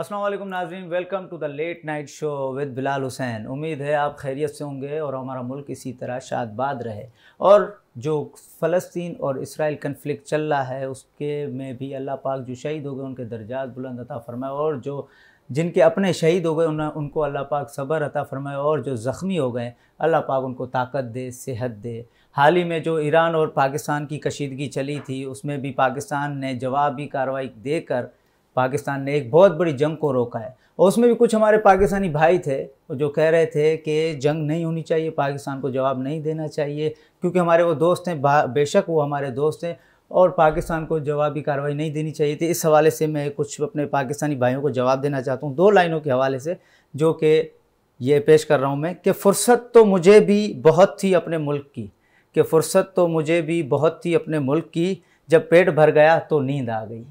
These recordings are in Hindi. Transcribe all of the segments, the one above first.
असलम नाजरीन welcome to the late night show with Bilal Hussain उम्मीद है आप खैरियत से होंगे और हमारा मुल्क इसी तरह शादबाद रहे और जो फ़लस्तीन और इसराइल कन्फ्लिक्ट चल रहा है उसके में भी अल्लाह पाक जो शहीद हो गए उनके दर्जात बुलंद अता फरमाए और जो जिनके अपने शहीद हो गए उन उनको अल्लाह पाक सब्र अता फरमाए और जो ज़ख्मी हो गए अल्लाह पाक उनको ताकत दे सेहत दे हाल ही में जो ईरान और पाकिस्तान की कशीदगी चली थी उसमें भी पाकिस्तान ने जवाबी कार्रवाई देकर पाकिस्तान ने एक बहुत बड़ी जंग को रोका है और उसमें भी कुछ हमारे पाकिस्तानी भाई थे जो कह रहे थे कि जंग नहीं होनी चाहिए पाकिस्तान को जवाब नहीं देना चाहिए क्योंकि हमारे वो दोस्त हैं बेशक वो हमारे दोस्त हैं और पाकिस्तान को जवाबी कार्रवाई नहीं देनी चाहिए थी इस हवाले से मैं कुछ अपने पाकिस्तानी भाइयों को जवाब देना चाहता हूँ दो लाइनों के हवाले से जो कि ये पेश कर रहा हूँ मैं कि फ़ुर्सत तो मुझे भी बहुत थी अपने मुल्क की कि फ़ुर्सत तो मुझे भी बहुत थी अपने मुल्क की जब पेट भर गया तो नींद आ गई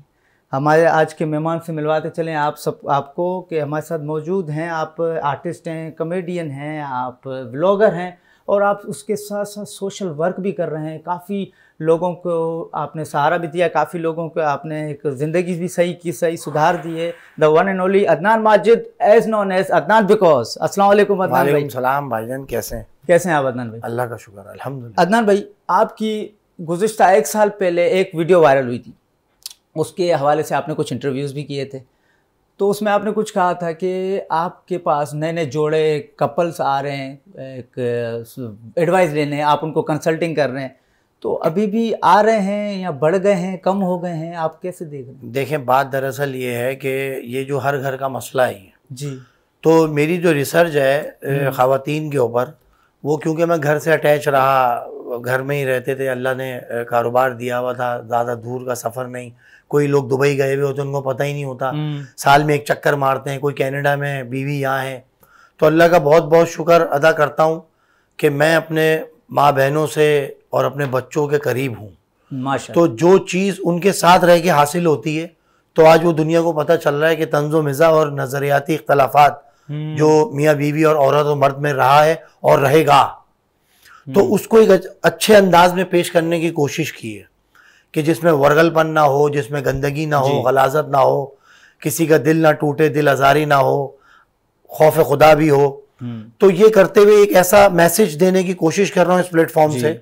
हमारे आज के मेहमान से मिलवाते चलें आप सब आपको कि हमारे साथ मौजूद हैं आप आर्टिस्ट हैं कमेडियन हैं आप ब्लॉगर हैं और आप उसके साथ साथ सोशल वर्क भी कर रहे हैं काफ़ी लोगों को आपने सहारा भी दिया काफ़ी लोगों को आपने एक ज़िंदगी भी सही की सही सुधार दिए the one and only Adnan Majid as known as Adnan because अस्सलाम वालेकुम अदनान भाई सलाम भाईजान कैसे हैं कैसे हैं आप अदनान भाई अल्लाह का शुक्र अलहमद अदनान भाई आपकी गुजशत एक साल पहले एक वीडियो वायरल हुई थी उसके हवाले से आपने कुछ इंटरव्यूज़ भी किए थे तो उसमें आपने कुछ कहा था कि आपके पास नए नए जोड़े कपल्स आ रहे हैं एक एडवाइस लेने हैं आप उनको कंसल्टिंग कर रहे हैं तो अभी भी आ रहे हैं या बढ़ गए हैं कम हो गए हैं आप कैसे देख रहे हैं देखें बात दरअसल ये है कि ये जो हर घर का मसला है जी तो मेरी जो रिसर्च है हम्म। ख़वान के ऊपर वो क्योंकि मैं घर से अटैच रहा घर में ही रहते थे अल्लाह ने कारोबार दिया हुआ था ज़्यादा दूर का सफ़र नहीं कोई लोग दुबई गए हुए होते उनको पता ही नहीं होता हम्म। साल में एक चक्कर मारते हैं कोई कैनेडा में बीवी यहाँ है तो अल्लाह का बहुत बहुत शुक्र अदा करता हूँ कि मैं अपने माँ बहनों से और अपने बच्चों के करीब हूँ तो जो चीज़ उनके साथ रह के हासिल होती है तो आज वो दुनिया को पता चल रहा है कि तंजो मिज़ा और नज़रियाती इख्तलाफात हम्म। जो मियाँ बीवी और औरत और मर्द में रहा है और रहेगा तो हम्म। उसको एक अच्छे अंदाज में पेश करने की कोशिश की है कि जिसमें वर्गलपन ना हो जिसमें गंदगी ना हो गलाजत ना हो किसी का दिल ना टूटे दिल आजारी ना हो खौफ खुदा भी हो हम्म। तो ये करते हुए एक ऐसा मैसेज देने की कोशिश कर रहा हूँ इस प्लेटफॉर्म से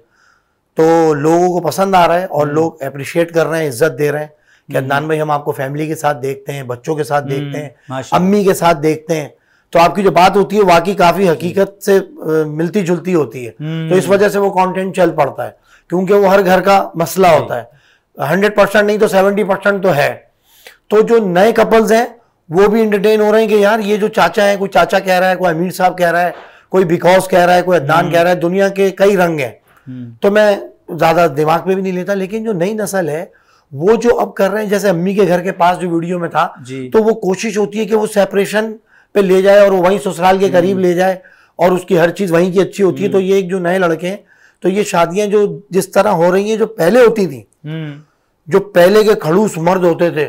तो लोगों को पसंद आ रहा है और हम्म। लोग अप्रिशिएट कर रहे हैं इज्जत दे रहे हैं कि हम्म। अदनान भाई हम आपको फैमिली के साथ देखते हैं बच्चों के साथ देखते हैं अम्मी के साथ देखते हैं तो आपकी जो बात होती है वाकई काफी हकीकत से मिलती जुलती होती है तो इस वजह से वो कंटेंट चल पड़ता है क्योंकि वो हर घर का मसला होता है हंड्रेड परसेंट नहीं तो सेवेंटी परसेंट तो है तो जो नए कपल्स हैं वो भी इंटरटेन हो रहे हैं कि यार ये जो चाचा है कोई चाचा कह रहा है कोई अमीर साहब कह रहा है कोई बिकॉज कह रहा है कोई अद्दान हम्म। कह रहा है दुनिया के कई रंग हैं हम्म। तो मैं ज़्यादा दिमाग में भी नहीं लेता लेकिन जो नई नस्ल है वो जो अब कर रहे हैं जैसे अम्मी के घर के पास जो वीडियो में था तो वो कोशिश होती है कि वो सेपरेशन पे ले जाए और वो वहीं ससुराल के करीब हम्म। ले जाए और उसकी हर चीज़ वहीं की अच्छी होती है तो ये एक जो नए लड़के हैं तो ये शादियां जो जिस तरह हो रही हैं जो पहले होती थी जो पहले के खड़ूस मर्द होते थे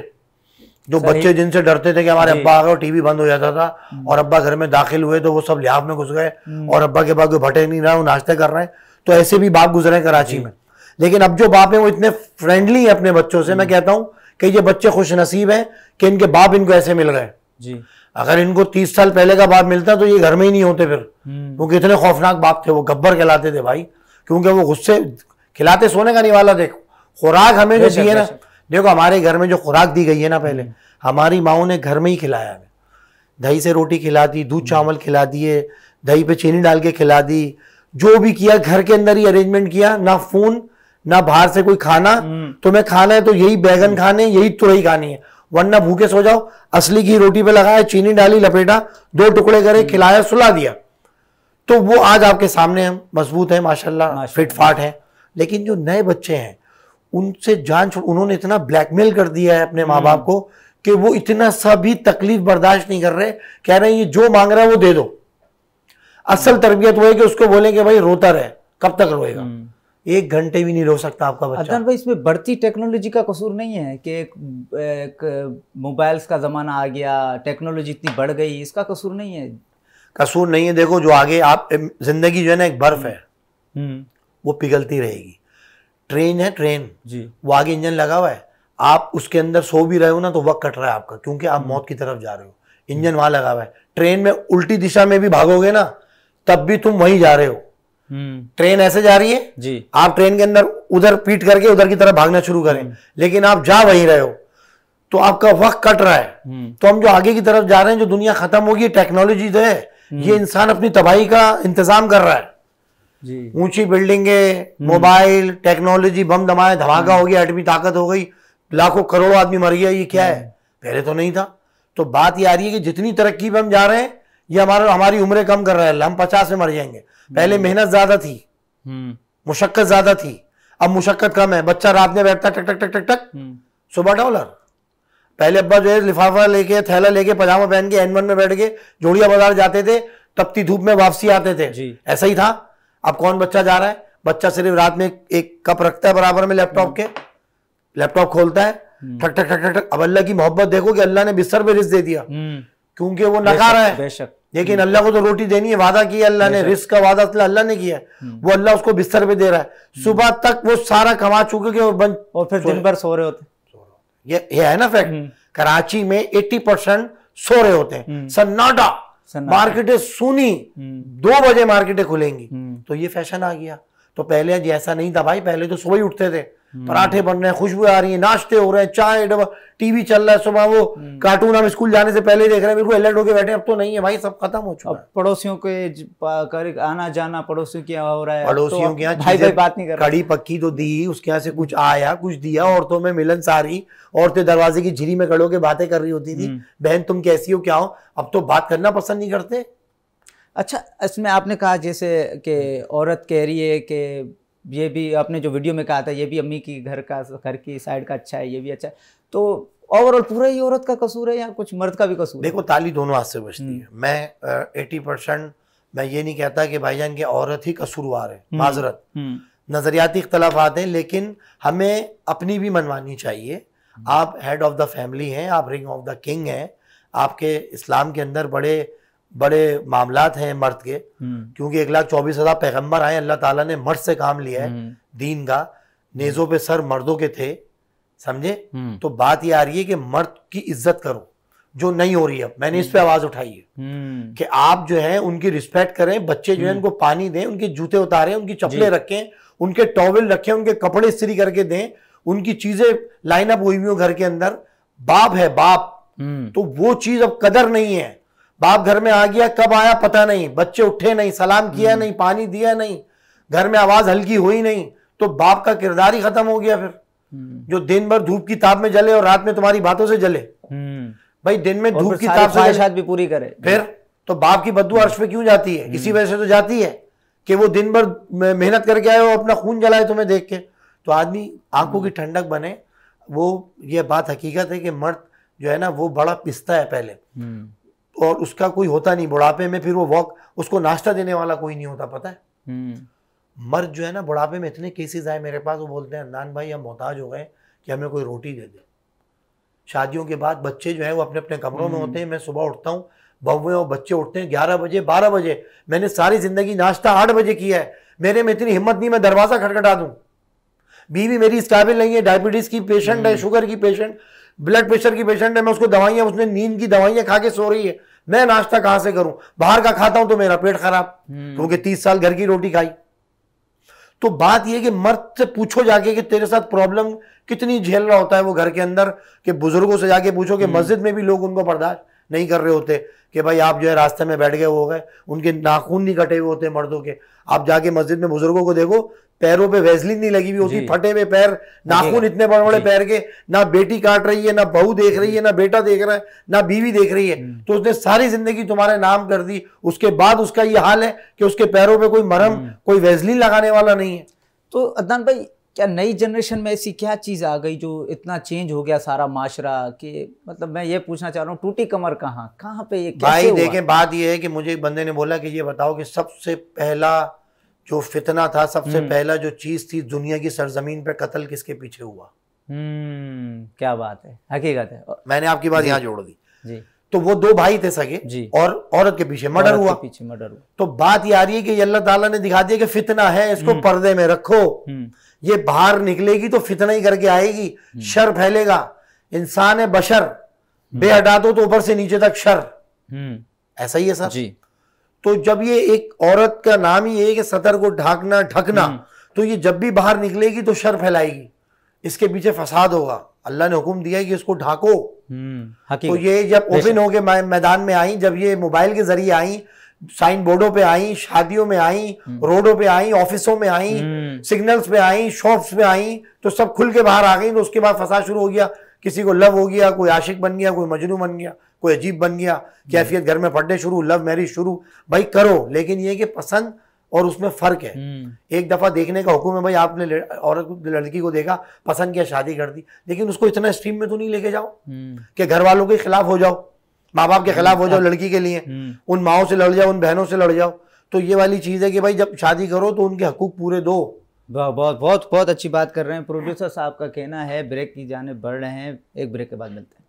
जो बच्चे जिनसे डरते थे कि हमारे अब्बा आ गए टीवी बंद हो जाता था हम्म। और अब्बा घर में दाखिल हुए तो वो सब लिहाफ में घुस गए हम्म। और अब्बा के बाद कोई भटे नहीं रहा वो नाश्ते कर रहे हैं तो ऐसे भी बाप गुजरे कराची में लेकिन अब जो बाप है वो इतने फ्रेंडली है अपने बच्चों से मैं हम्म। कहता हूँ कि ये बच्चे खुश नसीब हैं कि इनके बाप इनको ऐसे मिल गए जी अगर इनको तीस साल पहले का बाप मिलता तो ये घर में ही नहीं होते फिर क्योंकि इतने खौफनाक बाप थे वो गब्बर कहलाते थे भाई क्योंकि वो गुस्से खिलाते सोने का नहीं वाला देखो खुराक हमें जो दी है ना देखो हमारे घर में जो खुराक दी गई है ना पहले हमारी माओ ने घर में ही खिलाया हमें दही से रोटी खिला दी दूध हम्म। चावल खिला दिए दही पे चीनी डाल के खिला दी जो भी किया घर के अंदर ही अरेंजमेंट किया ना फोन ना बाहर से कोई खाना हम्म। तुम्हें खाना है तो यही बैगन हम्म। खाने यही तुरही खानी है वरना भूखे सो जाओ असली की रोटी पे लगाया चीनी डाली लपेटा दो टुकड़े करे खिलाया सुला दिया तो वो आज आपके सामने हम मजबूत है माशाल्लाह फिट फाट लेकिन जो नए बच्चे हैं उनसे जान छोड़ उन्होंने इतना ब्लैकमेल कर दिया है अपने माँ बाप हम्म। को कि वो इतना सा भी तकलीफ बर्दाश्त नहीं कर रहे कह रहे हैं ये जो मांग रहा है वो दे दो असल हम्म। तरबियत वो है कि उसको बोले कि भाई रोता रहे कब तक रोएगा हम्म। एक घंटे भी नहीं रो सकता आपका बच्चा अदन भाई इसमें बढ़ती टेक्नोलॉजी का कसूर नहीं है कि एक, एक मोबाइल्स का ज़माना आ गया टेक्नोलॉजी इतनी बढ़ गई इसका कसूर नहीं है कसूर नहीं है देखो जो आगे आप जिंदगी जो है ना एक बर्फ है वो पिघलती रहेगी ट्रेन है ट्रेन जी वो आगे इंजन लगा हुआ है आप उसके अंदर सो भी रहे हो ना तो वक्त कट रहा है आपका क्योंकि आप हम्म। मौत की तरफ जा रहे हो इंजन वहां लगा हुआ है ट्रेन में उल्टी दिशा में भी भागोगे ना तब भी तुम वहीं जा रहे हो हम्म। ट्रेन ऐसे जा रही है जी आप ट्रेन के अंदर उधर पीट करके उधर की तरफ भागना शुरू करें हम्म। लेकिन आप जा वहीं रहे हो तो आपका वक्त कट रहा है तो हम जो आगे की तरफ जा रहे हैं जो दुनिया खत्म होगी टेक्नोलॉजी जो है ये इंसान अपनी तबाही का इंतजाम कर रहा है ऊंची बिल्डिंगे हम्म। मोबाइल टेक्नोलॉजी बम दमाए धमाका हम्म। हो गया एटमी ताकत हो गई लाखों करोड़ों आदमी मर गया ये क्या हम्म। है पहले तो नहीं था तो बात ये आ रही है कि जितनी तरक्की पे हम जा रहे हैं ये हमारा हमारी उम्र कम कर रहा है हम पचास में मर जाएंगे पहले मेहनत ज्यादा थी मुशक्कत ज्यादा थी अब मुशक्कत कम है बच्चा रात में बैठता टक टक टक टक टक सुबह डॉलर पहले अब्बा जो है लिफाफा लेके थैला लेके पजामा पहन के एन में बैठ के जोड़िया बाजार जाते थे तपती धूप में वापसी आते थे ऐसा ही था अब कौन बच्चा जा रहा है बच्चा सिर्फ रात में एक कप रखता है बराबर में लैपटॉप के लैपटॉप खोलता है हम्म। ठक ठक ठक ठक अब अल्लाह की मोहब्बत देखो कि अल्लाह ने बिस्तर पे रिस्क दे दिया हम्म। क्योंकि वो नकार है बेशक लेकिन हम्म। अल्लाह को तो रोटी देनी है वादा किया अल्लाह ने रिस्क का वादा अल्लाह ने किया वो अल्लाह उसको बिस्तर पे दे रहा है सुबह तक वो सारा कमा चुके वो बन और फिर दिन भर सो रहे होते ये ये है ना फैक्ट कराची में 80 परसेंट सो रहे होते हैं सन्नाटा मार्केटें सुनी हम्म। दो बजे मार्केटें खुलेंगी हम्म। तो ये फैशन आ गया तो पहले ऐसा नहीं था भाई पहले तो सुबह ही उठते थे हम्म। पराठे बन रहे हैं खुशबू आ रही है नाश्ते हो रहे हैं चाय टीवी चल रहा है सुबह वो हम्म। कार्टून हम स्कूल जाने से पहले देख रहे हैं बिल्कुल अलर्ट होकर बैठे अब तो नहीं है भाई सब खत्म हो चुका है पड़ोसियों के आना जाना पड़ोसियों के हो रहा है तो पड़ोसियों के यहाँ बात नहीं कर कड़ी पक्की तो दी उसके यहाँ से कुछ आया कुछ दिया औरतों में मिलन सारी औरतें दरवाजे की झिरी में खड़ो के बातें कर रही होती थी हम्म। बहन तुम कैसी हो क्या हो अब तो बात करना पसंद नहीं करते अच्छा इसमें आपने कहा जैसे कि औरत कह रही है कि ये भी आपने जो वीडियो में कहा था ये भी अम्मी की घर का घर की साइड का अच्छा है ये भी अच्छा है तो ओवरऑल पूरा ही औरत का कसूर है या कुछ मर्द का भी कसूर देखो ताली दोनों हाथ से बचती हम्म। है मैं एटी परसेंट मैं ये नहीं कहता कि जान की औरत ही कसूरवार है हम्म। माजरत हम्म। नज़रियाती आते हैं लेकिन हमें अपनी भी मनवानी चाहिए आप हेड ऑफ़ द फैमिली हैं आप रिंग ऑफ द किंग हैं आपके इस्लाम के अंदर बड़े बड़े मामला हैं मर्द के हम्म। क्योंकि एक लाख चौबीस हजार पैगम्बर आए अल्लाह ताला ने मर्द से काम लिया है हम्म। दीन का नेजों पे सर मर्दों के थे समझे हम्म। तो बात ये आ रही है कि मर्द की इज्जत करो जो नहीं हो रही है मैंने इस पे आवाज उठाई है कि आप जो है उनकी रिस्पेक्ट करें बच्चे जो है उनको पानी दें उनके जूते उतारें उनकी चप्पलें रखें उनके टॉवल रखें उनके कपड़े स्त्री करके दें उनकी चीजें लाइन अप हुई हुई घर के अंदर बाप है बाप तो वो चीज अब कदर नहीं है बाप घर में आ गया कब आया पता नहीं बच्चे उठे नहीं सलाम किया हम्म। नहीं पानी दिया नहीं घर में आवाज हल्की हुई नहीं तो बाप का किरदार ही खत्म हो गया फिर हम्म। जो दिन भर धूप की ताप में जले और रात में तुम्हारी बातों से जले हम्म। भाई दिन में धूप की ताप से भी पूरी करे फिर तो बाप की बद्दू अर्श पे क्यों जाती है इसी वजह से तो जाती है कि वो दिन भर मेहनत करके आए और अपना खून जलाए तुम्हें देख के तो आदमी आंखों की ठंडक बने वो ये बात हकीकत है कि मर्द जो है ना वो बड़ा पिसता है पहले और उसका कोई होता नहीं बुढ़ापे में फिर वो वॉक उसको नाश्ता देने वाला कोई नहीं होता पता है हम्म। मर्द जो है ना बुढ़ापे में इतने केसेस आए मेरे पास वो बोलते हैं अदनान भाई हम मोहताज हो गए कि हमें कोई रोटी दे दे शादियों के बाद बच्चे जो है वो अपने अपने कमरों में हम्म। होते हैं मैं सुबह उठता हूँ बहुए और बच्चे उठते हैं ग्यारह बजे बारह बजे मैंने सारी ज़िंदगी नाश्ता आठ बजे किया है मेरे में इतनी हिम्मत नहीं मैं दरवाज़ा खटखटा दूँ बीवी मेरी इस नहीं है डायबिटीज़ की पेशेंट है शुगर हम्म। की पेशेंट ब्लड प्रेशर की पेशेंट है मैं उसको दवाइयाँ उसने नींद की दवाइयाँ खा के सो रही है मैं नाश्ता कहां से करूं बाहर का खाता हूं तो मेरा पेट खराब हम्म। क्योंकि तीस साल घर की रोटी खाई तो बात यह कि मर्द से पूछो जाके कि तेरे साथ प्रॉब्लम कितनी झेल रहा होता है वो घर के अंदर के बुजुर्गों से जाके पूछो कि हम्म। मस्जिद में भी लोग उनको बर्दाश्त नहीं कर रहे होते कि भाई आप जो है रास्ते में बैठ गए हो गए उनके नाखून नहीं कटे हुए होते मर्दों के आप जाके मस्जिद में बुजुर्गों को देखो पैरों पे वेजलिन नहीं लगी हुई होती फटे हुए पैर नाखून इतने बड़े बड़े पैर के ना बेटी काट रही है ना बहू देख रही है ना बेटा देख रहा है ना बीवी देख रही है हम्म। तो उसने सारी जिंदगी तुम्हारे नाम कर दी उसके बाद उसका ये हाल है कि उसके पैरों पे कोई मरम हम्म। कोई वेजलिन लगाने वाला नहीं है तो अदनान भाई क्या नई जनरेशन में ऐसी क्या चीज़ आ गई जो इतना चेंज हो गया सारा माशरा कि मतलब मैं ये पूछना चाह रहा हूँ टूटी कमर कहाँ कहाँ पे ये कैसे भाई देखें बात ये है कि मुझे एक बंदे ने बोला कि ये बताओ कि सबसे पहला जो फितना था सबसे हम्म। पहला जो चीज थी दुनिया की सरजमीन पर कत्ल किसके पीछे हुआ हम्म, क्या बात है हकीकत है मैंने आपकी बात यहाँ जोड़ दी जी तो वो दो भाई थे सगे जी और औरत के पीछे मर्डर हुआ पीछे मर्डर हुआ तो बात ये आ रही है कि अल्लाह ताला ने दिखा दिया कि फितना है इसको हम्म। पर्दे में रखो ये बाहर निकलेगी तो फितना ही करके आएगी शर फैलेगा इंसान है बशर बेहटा दो तो ऊपर से नीचे तक शर ऐसा ही है सर जी तो जब ये एक औरत का नाम ही है कि सतर को ढाकना ढकना हम्म। तो ये जब भी बाहर निकलेगी तो शर फैलाएगी इसके पीछे फसाद होगा अल्लाह ने हुक्म दिया कि इसको ढाको हम्म, तो ये जब ओपन होके मैदान में आई जब ये मोबाइल के जरिए आई साइन बोर्डों पे आई शादियों में आई हम्म। रोडों पे आई ऑफिसों में आई सिग्नल्स पे आई शॉप्स पे आई तो सब खुल के बाहर आ गई तो उसके बाद फसाद शुरू हो गया किसी को लव हो गया कोई आशिक बन गया कोई मजनू बन गया कोई अजीब बन गया कैफियत घर में फटने शुरू लव मैरिज शुरू भाई करो लेकिन ये कि पसंद और उसमें फ़र्क है हम्म। एक दफ़ा देखने का हुक्म है भाई आपने औरत लड़की को देखा पसंद किया शादी कर दी लेकिन उसको इतना स्ट्रीम में तो नहीं लेके जाओ हम्म। कि घर वालों के खिलाफ हो जाओ माँ बाप के हम्म, खिलाफ हो जाओ हाँ। लड़की के लिए उन माओ से लड़ जाओ उन बहनों से लड़ जाओ तो ये वाली चीज़ है कि भाई जब शादी करो तो उनके हकूक पूरे दो बहुत बहुत बहुत बहुत अच्छी बात कर रहे हैं प्रोड्यूसर साहब का कहना है ब्रेक की जाने बढ़ रहे हैं एक ब्रेक के बाद मिलते हैं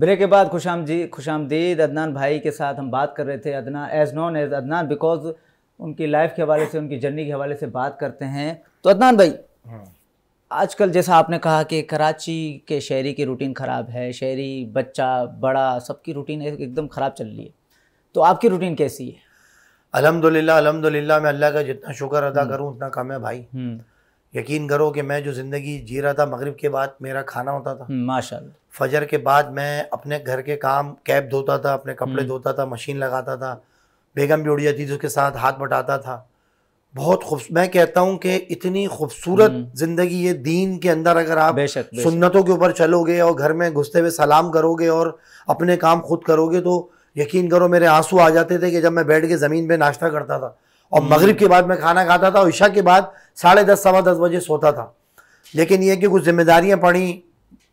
ब्रेक के बाद खुशाम जी खुशामदीद अदनान भाई के साथ हम बात कर रहे थे Adnan as known as Adnan because उनकी लाइफ के हवाले से उनकी जर्नी के हवाले से बात करते हैं तो अदनान भाई हाँ। आजकल जैसा आपने कहा कि कराची के शहरी की रूटीन ख़राब है शहरी बच्चा बड़ा सबकी रूटीन एकदम ख़राब चल रही है तो आपकी रूटीन कैसी है अलहमदिल्ला अलहमदिल्ला मैं अल्लाह का जितना शुक्र अदा हम्म। करूँ उतना कम है भाई हम्म। यकीन करो कि मैं जो ज़िंदगी जी रहा था मगरिब के बाद मेरा खाना होता था हम्म, माशा फजर के बाद मैं अपने घर के काम कैब धोता था अपने कपड़े हम्म। धोता था मशीन लगाता था बेगम भी उड़ जाती थी उसके साथ हाथ बटाता था बहुत खूब मैं कहता हूँ कि इतनी खूबसूरत हम्म। ज़िंदगी ये दीन के अंदर अगर आप बेशक, बेशक। सुन्नतों के ऊपर चलोगे और घर में घुसते हुए सलाम करोगे और अपने काम खुद करोगे तो यकीन करो मेरे आंसू आ जाते थे कि जब मैं बैठ के ज़मीन पे नाश्ता करता था और हम्म। मगरिब के बाद मैं खाना खाता था और ईशा के बाद साढ़े दस सवा दस बजे सोता था लेकिन यह कि कुछ जिम्मेदारियां पड़ी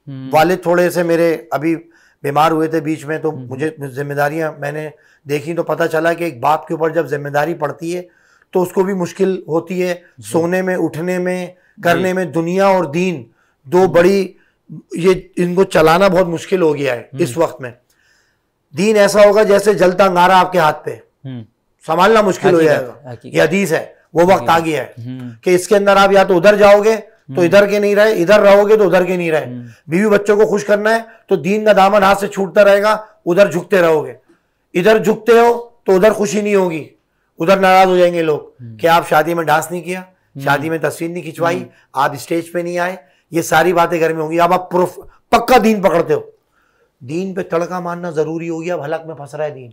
हम्म। वाले थोड़े से मेरे अभी बीमार हुए थे बीच में तो हम्म। मुझे जिम्मेदारियां मैंने देखी तो पता चला कि एक बाप के ऊपर जब जिम्मेदारी पड़ती है तो उसको भी मुश्किल होती है सोने में उठने में करने में दुनिया और दीन दो बड़ी ये इनको चलाना बहुत मुश्किल हो गया है इस वक्त में दीन ऐसा होगा जैसे जलता अंगारा आपके हाथ पे संभालना मुश्किल हो जाएगा ये हदीस है वो वक्त आ गया है हम्म। कि इसके अंदर आप या तो उधर जाओगे तो हम्म। इधर के नहीं रहे इधर रहोगे तो उधर के नहीं रहे हम्म। बीवी बच्चों को खुश करना है तो दीन का दामन हाथ से छूटता रहेगा उधर झुकते रहोगे इधर झुकते हो तो उधर खुशी नहीं होगी उधर नाराज हो जाएंगे लोग कि आप शादी में डांस नहीं किया शादी में तस्वीर नहीं खिंचवाई आप स्टेज पे नहीं आए ये सारी बातें घर में होंगी अब आप पक्का दीन पकड़ते हो दीन पे तड़का मारना जरूरी हो गया अब हलक में फंस रहा है दीन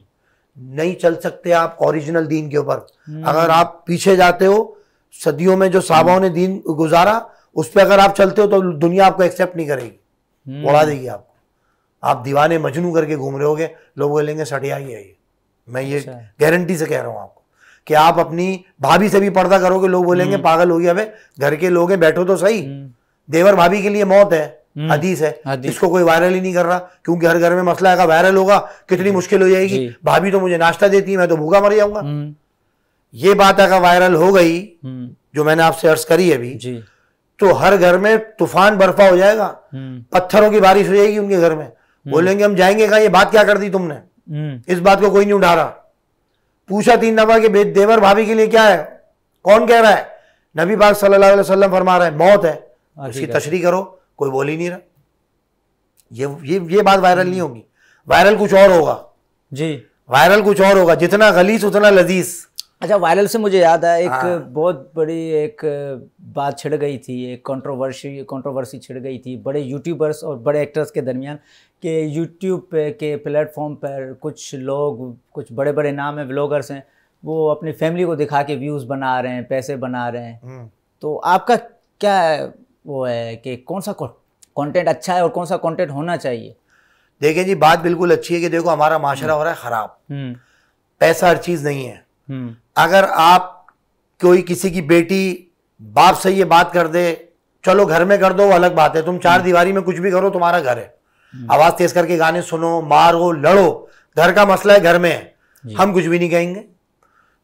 नहीं चल सकते आप ओरिजिनल दीन के ऊपर हम्म। अगर आप पीछे जाते हो सदियों में जो साहबाओं ने दीन गुजारा उस पर अगर आप चलते हो तो दुनिया आपको एक्सेप्ट नहीं करेगी हम्म। उड़ा देगी आपको आप दीवाने मजनू करके घूम रहे होगे लोग बोलेंगे सटिया ही है ये मैं ये गारंटी अच्छा। से कह रहा हूँ आपको कि आप अपनी भाभी से भी पर्दा करोगे लोग बोलेंगे हम्म। पागल हो गया अबे घर के लोग हैं बैठो तो सही देवर भाभी के लिए मौत है हम्म। हदीस है इसको कोई वायरल ही नहीं कर रहा क्योंकि हर घर में मसला आएगा वायरल होगा कितनी मुश्किल हो जाएगी भाभी तो मुझे नाश्ता देती है मैं तो भूखा मर जाऊंगा हम्म। ये बात अगर वायरल हो गई हम्म। जो मैंने आपसे अर्ज करी अभी तो हर घर में तूफान बर्फा हो जाएगा पत्थरों की बारिश हो जाएगी उनके घर में बोलेंगे हम जाएंगे कहा ये बात क्या कर दी तुमने इस बात को कोई नहीं उठा रहा पूछा तीन दफा के देवर भाभी के लिए क्या है कौन कह रहा है नबी पाक सल्लल्लाहु अलैहि वसल्लम फरमा रहे हैं मौत है हाँ, उसकी तशरी करो कोई बोल ही नहीं रहा ये ये ये बात वायरल नहीं होगी वायरल कुछ और होगा जी वायरल कुछ और होगा जितना गलीस उतना लजीज अच्छा वायरल से मुझे याद आया एक हाँ। बहुत बड़ी एक बात छिड़ गई थी एक कंट्रोवर्सी कंट्रोवर्सी छिड़ गई थी बड़े यूट्यूबर्स और बड़े एक्टर्स के दरमियान कि यूट्यूब पे के प्लेटफॉर्म पर कुछ लोग कुछ बड़े बड़े नाम हैं ब्लॉगर्स हैं वो अपनी फैमिली को दिखा के व्यूज़ बना रहे हैं पैसे बना रहे हैं हम्म। तो आपका क्या वो है कि कौन सा कंटेंट अच्छा है और कौन सा कंटेंट होना चाहिए देखिए जी बात बिल्कुल अच्छी है कि देखो हमारा माशरा हम्म। हो रहा है खराब हम्म। पैसा हर चीज नहीं है हम्म। अगर आप कोई किसी की बेटी बाप से ये बात कर दे चलो घर में कर दो वो अलग बात है तुम चार दीवारी में कुछ भी करो तुम्हारा घर है आवाज तेज करके गाने सुनो मारो लड़ो घर का मसला है घर में है हम कुछ भी नहीं कहेंगे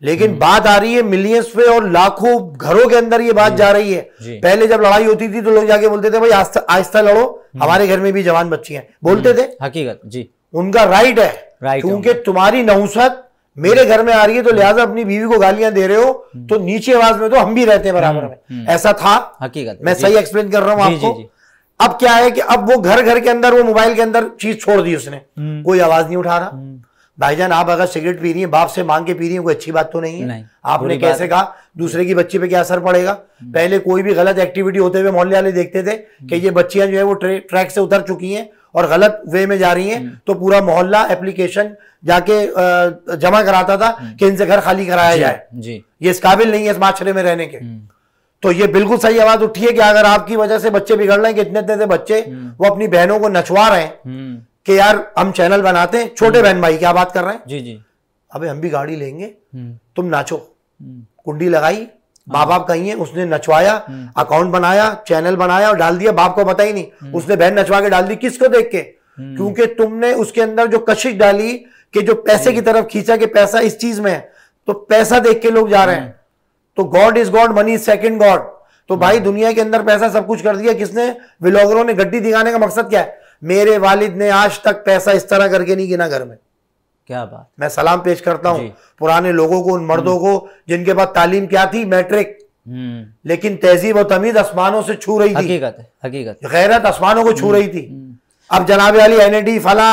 लेकिन हम्म। बात आ रही है मिलियंस पे और लाखों घरों के अंदर ये बात जा रही है पहले जब लड़ाई होती थी तो लोग जाके बोलते थे भाई आहिस्ता लड़ो हम्म। हमारे घर में भी जवान बच्ची हैं बोलते हम्म। थे हकीकत जी उनका राइट है क्योंकि तुम्हारी नहुसत मेरे घर में आ रही है तो लिहाजा अपनी बीवी को गालियां दे रहे हो तो नीचे आवाज में तो हम भी रहते हैं बराबर में ऐसा था हकीकत मैं सही एक्सप्लेन कर रहा हूँ आपको अब क्या है कि अब वो घर घर के अंदर वो मोबाइल के अंदर चीज छोड़ दी उसने कोई आवाज नहीं उठा रहा भाईजान आप अगर सिगरेट पी रही हैं बाप से मांग के पी रही हैं कोई अच्छी बात तो नहीं है नहीं। आपने कैसे कहा दूसरे की बच्ची पे क्या असर पड़ेगा हम्म। पहले कोई भी गलत एक्टिविटी होते हुए मोहल्ले वाले देखते थे हम्म। कि ये बच्चियां जो है वो ट्रैक से उतर चुकी हैं और गलत वे में जा रही हैं हम्म। तो पूरा मोहल्ला एप्लीकेशन जाके जमा कराता था कि इनसे घर खाली कराया जाए ये इस काबिल नहीं है इस माशरे में रहने के तो ये बिल्कुल सही आवाज उठी है कि अगर आपकी वजह से बच्चे बिगड़ रहे हैं कि इतने इतने बच्चे वो अपनी बहनों को नचवा रहे हैं कि यार हम चैनल बनाते हैं छोटे हम्म। बहन भाई क्या बात कर रहे हैं जी जी अबे हम भी गाड़ी लेंगे हम्म। तुम नाचो हम्म। कुंडी लगाई बाप हाँ। बाप कही है उसने नचवाया अकाउंट बनाया चैनल बनाया और डाल दिया बाप को पता ही नहीं उसने बहन नचवा के डाल दी किसको देख के क्योंकि तुमने उसके अंदर जो कशिश डाली कि जो पैसे की तरफ खींचा कि पैसा इस चीज में है तो पैसा देख के लोग जा रहे हैं तो God is God money is second God तो भाई दुनिया के अंदर पैसा सब कुछ कर दिया किसने विलोगरों ने गड्डी दिखाने का मकसद क्या है मेरे वालिद ने आज तक पैसा इस तरह करके नहीं गिना घर में क्या बात मैं सलाम पेश करता हूँ पुराने लोगों को उन हम्म। मर्दों को जिनके पास तालीम क्या थी मैट्रिक हम्म। लेकिन तहजीब और तमीज आसमानों से छू रही थी हकीकत गैरत आसमानों को छू हम्म। रही थी अब जनाब अली एनएडी फला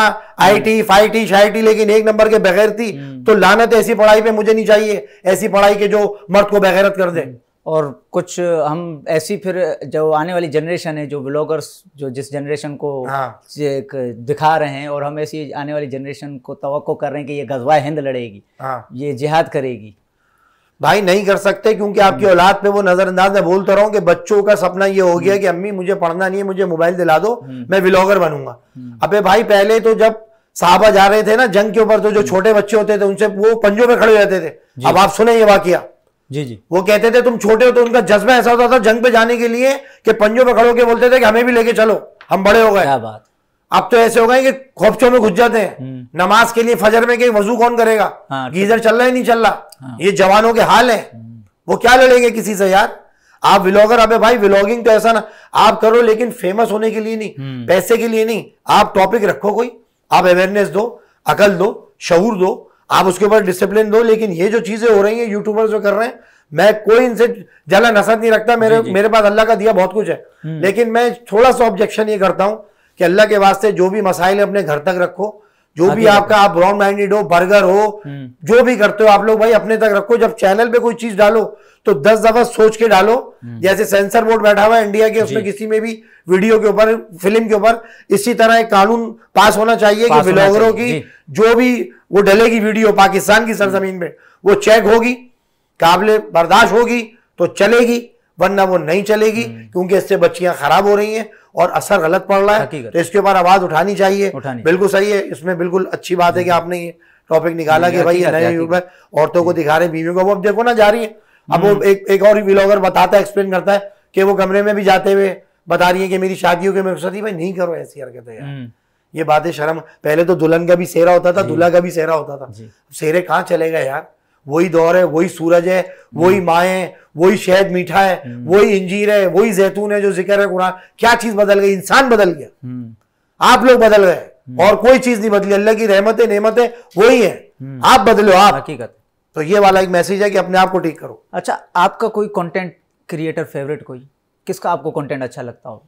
आई टी फाई टी शाई टी लेकिन एक नंबर के बगैर थी तो लानत ऐसी पढ़ाई पे मुझे नहीं चाहिए ऐसी पढ़ाई के जो मर्द को बगैरत कर दे और कुछ हम ऐसी फिर जो आने वाली जनरेशन है जो ब्लॉगर्स जो जिस जनरेशन को हाँ। दिखा रहे हैं और हम ऐसी आने वाली जनरेशन को तो कर रहे हैं कि ये गजवा हिंद लड़ेगी हाँ। ये जिहाद करेगी भाई नहीं कर सकते क्योंकि आपकी औलाद पे वो नजरअंदाज मैं बोलता रहा हूँ कि बच्चों का सपना ये हो गया कि अम्मी मुझे पढ़ना नहीं है मुझे मोबाइल दिला दो हम्म। मैं ब्लॉगर बनूंगा हम्म। अबे भाई पहले तो जब साहबा जा रहे थे ना जंग के ऊपर तो जो हम्म। छोटे बच्चे होते थे उनसे वो पंजों में खड़े रहते थे अब आप सुने ये वाकिया जी जी वो कहते थे तुम छोटे हो तो उनका जज्बा ऐसा होता था जंग पे जाने के लिए कि पंजों पे खड़ो के बोलते थे कि हमें भी लेके चलो हम बड़े हो गए क्या बात अब तो ऐसे हो गए कि खोपचों में घुस जाते हैं हम्म। नमाज के लिए फजर में वजू कौन करेगा हाँ, गीजर चल रहा है नहीं चल रहा हाँ, ये जवानों के हाल है हम्म। वो क्या लड़ेंगे किसी से यार आप व्लॉगर अबे भाई व्लॉगिंग तो ऐसा ना आप करो लेकिन फेमस होने के लिए नहीं हम्म। पैसे के लिए नहीं आप टॉपिक रखो कोई आप अवेयरनेस दो अकल दो शहूर दो आप उसके ऊपर डिसिप्लिन दो लेकिन ये जो चीजें हो रही हैं यूट्यूबर जो कर रहे हैं मैं कोई इनसे ज्यादा नसर नहीं रखता मेरे जी जी। मेरे पास अल्लाह का दिया बहुत कुछ है हम्म। लेकिन मैं थोड़ा सा ऑब्जेक्शन ये करता हूँ कि अल्लाह के वास्ते जो भी मसाइल अपने घर तक रखो जो हाँ, भी तो आपका आप ब्राउन माइंडेड हो बर्गर हो हम्म। जो भी करते हो आप लोग भाई अपने तक रखो जब चैनल पे कोई चीज डालो तो दस दफा सोच के डालो हम्म। जैसे सेंसर बोर्ड बैठा हुआ है इंडिया के उसमें किसी में भी वीडियो के ऊपर फिल्म के ऊपर इसी तरह एक कानून पास होना चाहिए कि ब्लॉगरों की जो भी वो डलेगी वीडियो पाकिस्तान की सरजमीन में वो चेक होगी काबिल बर्दाश्त होगी तो चलेगी वरना वो नहीं चलेगी हम्म। क्योंकि इससे बच्चियां खराब हो रही हैं और असर गलत पड़ रहा है तो इसके ऊपर आवाज उठानी चाहिए बिल्कुल सही है इसमें बिल्कुल अच्छी बात है कि आपने ये टॉपिक निकाला कि भाई नए यूट्यूबर औरतों को दिखा रहे हैं बीवियों को अब देखो ना जा रही है अब वो हम्म। एक एक और ब्लॉगर बताता है एक्सप्लेन करता है कि वो कमरे में भी जाते हुए बता रही है कि मेरी हो गई मेरे साथ भाई नहीं करो ऐसी हरकतें यार हम्म। ये बातें शर्म पहले तो दुल्हन का भी सेहरा होता था दूल्हा का भी सेहरा होता था सेहरे कहाँ चले गए यार वही दौर है वही सूरज है वही हम्म। माए वही शहद मीठा है हम्म। वही इंजीर है वही जैतून है जो जिक्र है कुरान क्या चीज बदल गई इंसान बदल गया हम्म। आप लोग बदल गए हम्म। और कोई चीज नहीं बदली अल्लाह की रहमतें नेमतें वही है आप बदलो आप हकीकत तो ये वाला एक मैसेज है कि अपने आप को ठीक करो अच्छा आपका कोई कंटेंट क्रिएटर फेवरेट कोई किसका आपको कंटेंट अच्छा लगता हो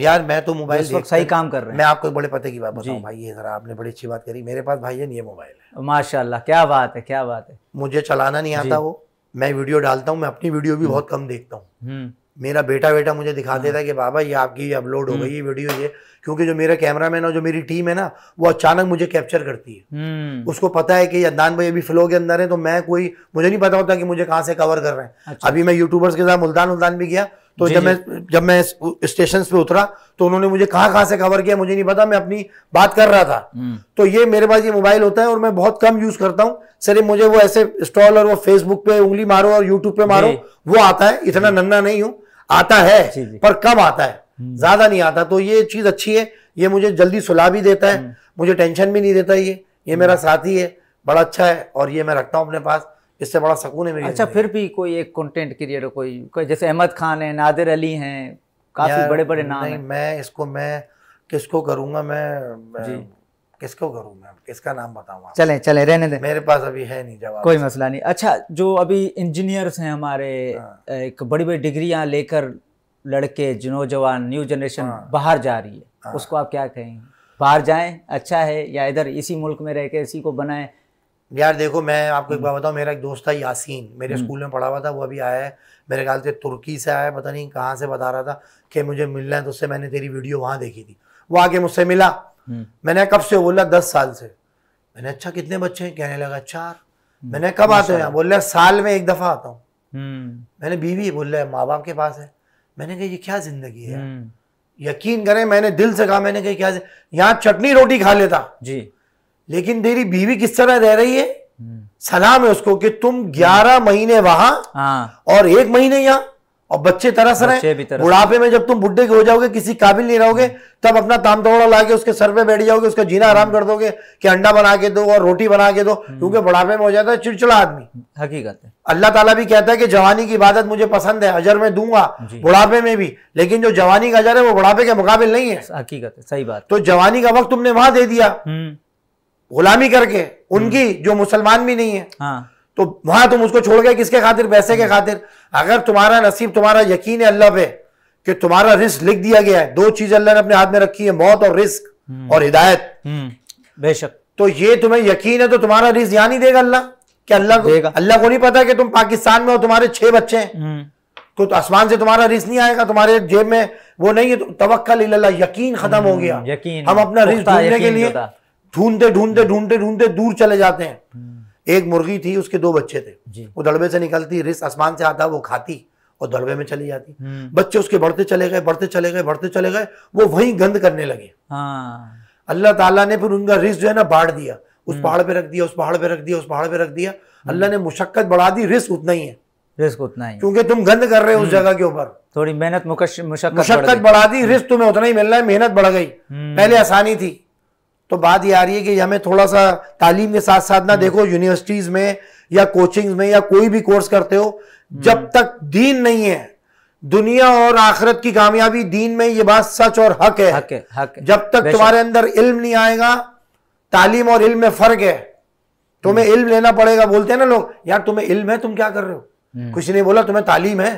यार मैं तो मोबाइल तो सही काम कर रहे हैं मैं आपको बड़े पते की बात बताऊं भाई ये जरा आपने बड़ी अच्छी बात करी मेरे पास भाई ये मोबाइल है माशाल्लाह क्या बात है क्या बात है मुझे चलाना नहीं आता वो मैं वीडियो डालता हूँ मैं अपनी वीडियो भी हम्म। बहुत कम देखता हूँ हम्म। मेरा बेटा बेटा मुझे दिखा देता है हाँ। कि बाबा ये आपकी अपलोड हो हम्म। गई ये वीडियो ये क्योंकि जो मेरा कैमरा मैन और जो मेरी टीम है ना वो अचानक मुझे कैप्चर करती है उसको पता है कि अदनान भाई अभी फ्लो के अंदर है तो मैं कोई मुझे नहीं पता होता कि मुझे कहाँ से कवर कर रहे हैं अच्छा, अभी अच्छा। मैं यूट्यूबर्स के साथ मुल्तान उल्तान भी गया तो जब मैं जब मैं स्टेशन पे उतरा तो उन्होंने मुझे कहाँ कहाँ से कवर किया मुझे नहीं पता मैं अपनी बात कर रहा था हम्म। तो ये मेरे पास ये मोबाइल होता है और मैं बहुत कम यूज करता हूँ सिर्फ मुझे वो ऐसे स्टॉल और वो फेसबुक पे उंगली मारो और यूट्यूब पे मारो वो आता है इतना नन्ना नहीं हूँ आता है पर कम आता है हम्म। ज्यादा नहीं आता तो ये चीज अच्छी है ये मुझे जल्दी सुला भी देता है हम्म। मुझे टेंशन भी नहीं देता ये ये मेरा साथी है बड़ा अच्छा है और ये मैं रखता हूँ अपने पास इससे बड़ा सकून है मेरी अच्छा फिर भी कोई एक कंटेंट क्रिएटर कोई कोई जैसे अहमद खान है नादिर अली हैं काफ़ी बड़े बड़े नाम हैं मैं इसको मैं किसको करूंगा मैं, मैं जी किसको करूँ मैं किसका नाम बताऊँ चले चले रहने दें मेरे पास अभी है नहीं जवाब कोई मसला नहीं अच्छा जो अभी इंजीनियर्स हैं हमारे हाँ। एक बड़ी बड़ी डिग्रियाँ लेकर लड़के नौजवान न्यू जनरेशन हाँ। बाहर जा रही है हाँ। उसको आप क्या कहेंगे बाहर जाएं अच्छा है या इधर इसी मुल्क में रह के इसी को बनाएं यार देखो मैं आपको एक हम्म। बात बताऊँ मेरा एक दोस्त था यासीन मेरे हम्म। स्कूल में पढ़ा हुआ था वो अभी आया है मेरे ख्याल से तुर्की से आया पता नहीं कहाँ से बता रहा था कि मुझे मिलना है तो उससे मैंने तेरी वीडियो वहाँ देखी थी वो आके मुझसे मिला हम्म। मैंने कब से बोला दस साल से मैंने अच्छा कितने बच्चे हैं कहने लगा चार मैंने कब आते हैं यहाँ बोल रहे साल में एक दफ़ा आता हूँ मैंने बीवी बोल रहे माँ बाप के पास है मैंने कहा ये क्या ज़िंदगी है यकीन करें मैंने दिल से कहा मैंने कहा क्या यहाँ चटनी रोटी खा लेता जी लेकिन तेरी बीवी किस तरह रह रही है हम्म। सलाम है उसको कि तुम 11 महीने वहां हाँ। और एक महीने यहाँ और बच्चे तरस रहे बुढ़ापे में जब तुम बुढ़े हो जाओगे किसी काबिल नहीं रहोगे तब अपना ताम तोड़ा ला के उसके सर पे बैठ जाओगे उसका जीना आराम कर दोगे कि अंडा बना के दो और रोटी बना के दो हम्म। क्योंकि बुढ़ापे में हो जाता है चिड़चिड़ा आदमी हकीकत है अल्लाह ताला भी कहता है कि जवानी की इबादत मुझे पसंद है अजर में दूंगा बुढ़ापे में भी लेकिन जो जवानी का अजर है वो बुढ़ापे के मुकाबले नहीं है हकीकत है सही बात तो जवानी का वक्त तुमने वहां दे दिया हम्म। गुलामी करके हम्म। उनकी जो मुसलमान भी नहीं है हाँ। तो वहां तुम उसको छोड़ गए किसके खातिर पैसे के हम्म। खातिर अगर तुम्हारा नसीब तुम्हारा यकीन है अल्लाह पे कि तुम्हारा रिस्क लिख दिया गया है दो चीज अल्लाह ने अपने हाथ में रखी है मौत और रिस्क हम्म। और हिदायत बेशक तो ये तुम्हें यकीन है तो तुम्हारा रिस्क यहाँ नहीं देगा अल्लाह कि अल्लाह को अल्लाह को नहीं पता कि तुम पाकिस्तान में हो तुम्हारे छह बच्चे हैं तो, तो, आसमान से तुम्हारा रिस्क नहीं आएगा तुम्हारे जेब में वो नहीं है तो तवक्ल यकीन खत्म हो गया यकीन हम अपना रिस्क के लिए ढूंढते ढूंढते ढूंढते ढूंढते दूर चले जाते हैं हम्म। एक मुर्गी थी उसके दो बच्चे थे वो दड़बे से निकलती रिस आसमान से आता वो खाती और दड़बे में चली जाती हम्म। बच्चे उसके बढ़ते चले गए बढ़ते चले गए बढ़ते चले गए वो वहीं गंद करने लगे हाँ। अल्लाह ताला ने फिर उनका रिस्क जो है ना बांट दिया उस हम्म। पहाड़ पे रख दिया उस पहाड़ पे रख दिया उस पहाड़ पे रख दिया अल्लाह ने मुशक्कत बढ़ा दी रिस्क उतना ही है रिस्क उतना ही क्योंकि तुम गंद कर रहे हो उस जगह के ऊपर थोड़ी मेहनत मुशक्कत बढ़ा दी रिस्क तुम्हें उतना ही मिल रहा है मेहनत बढ़ गई पहले आसानी थी तो बात ये आ रही है कि हमें थोड़ा सा तालीम के साथ साथ ना हम्म। देखो यूनिवर्सिटीज में या कोचिंग में या कोई भी कोर्स करते हो हम्म। जब तक दीन नहीं है दुनिया और आखरत की कामयाबी दीन में ये बात सच और हक है हक है हक है। जब तक तुम्हारे अंदर इल्म नहीं आएगा तालीम और इल्म में फर्क है तुम्हें हम्म। इल्म लेना पड़ेगा बोलते हैं ना लोग यार तुम्हें इल्म है तुम क्या कर रहे हो कुछ नहीं बोला तुम्हें तालीम है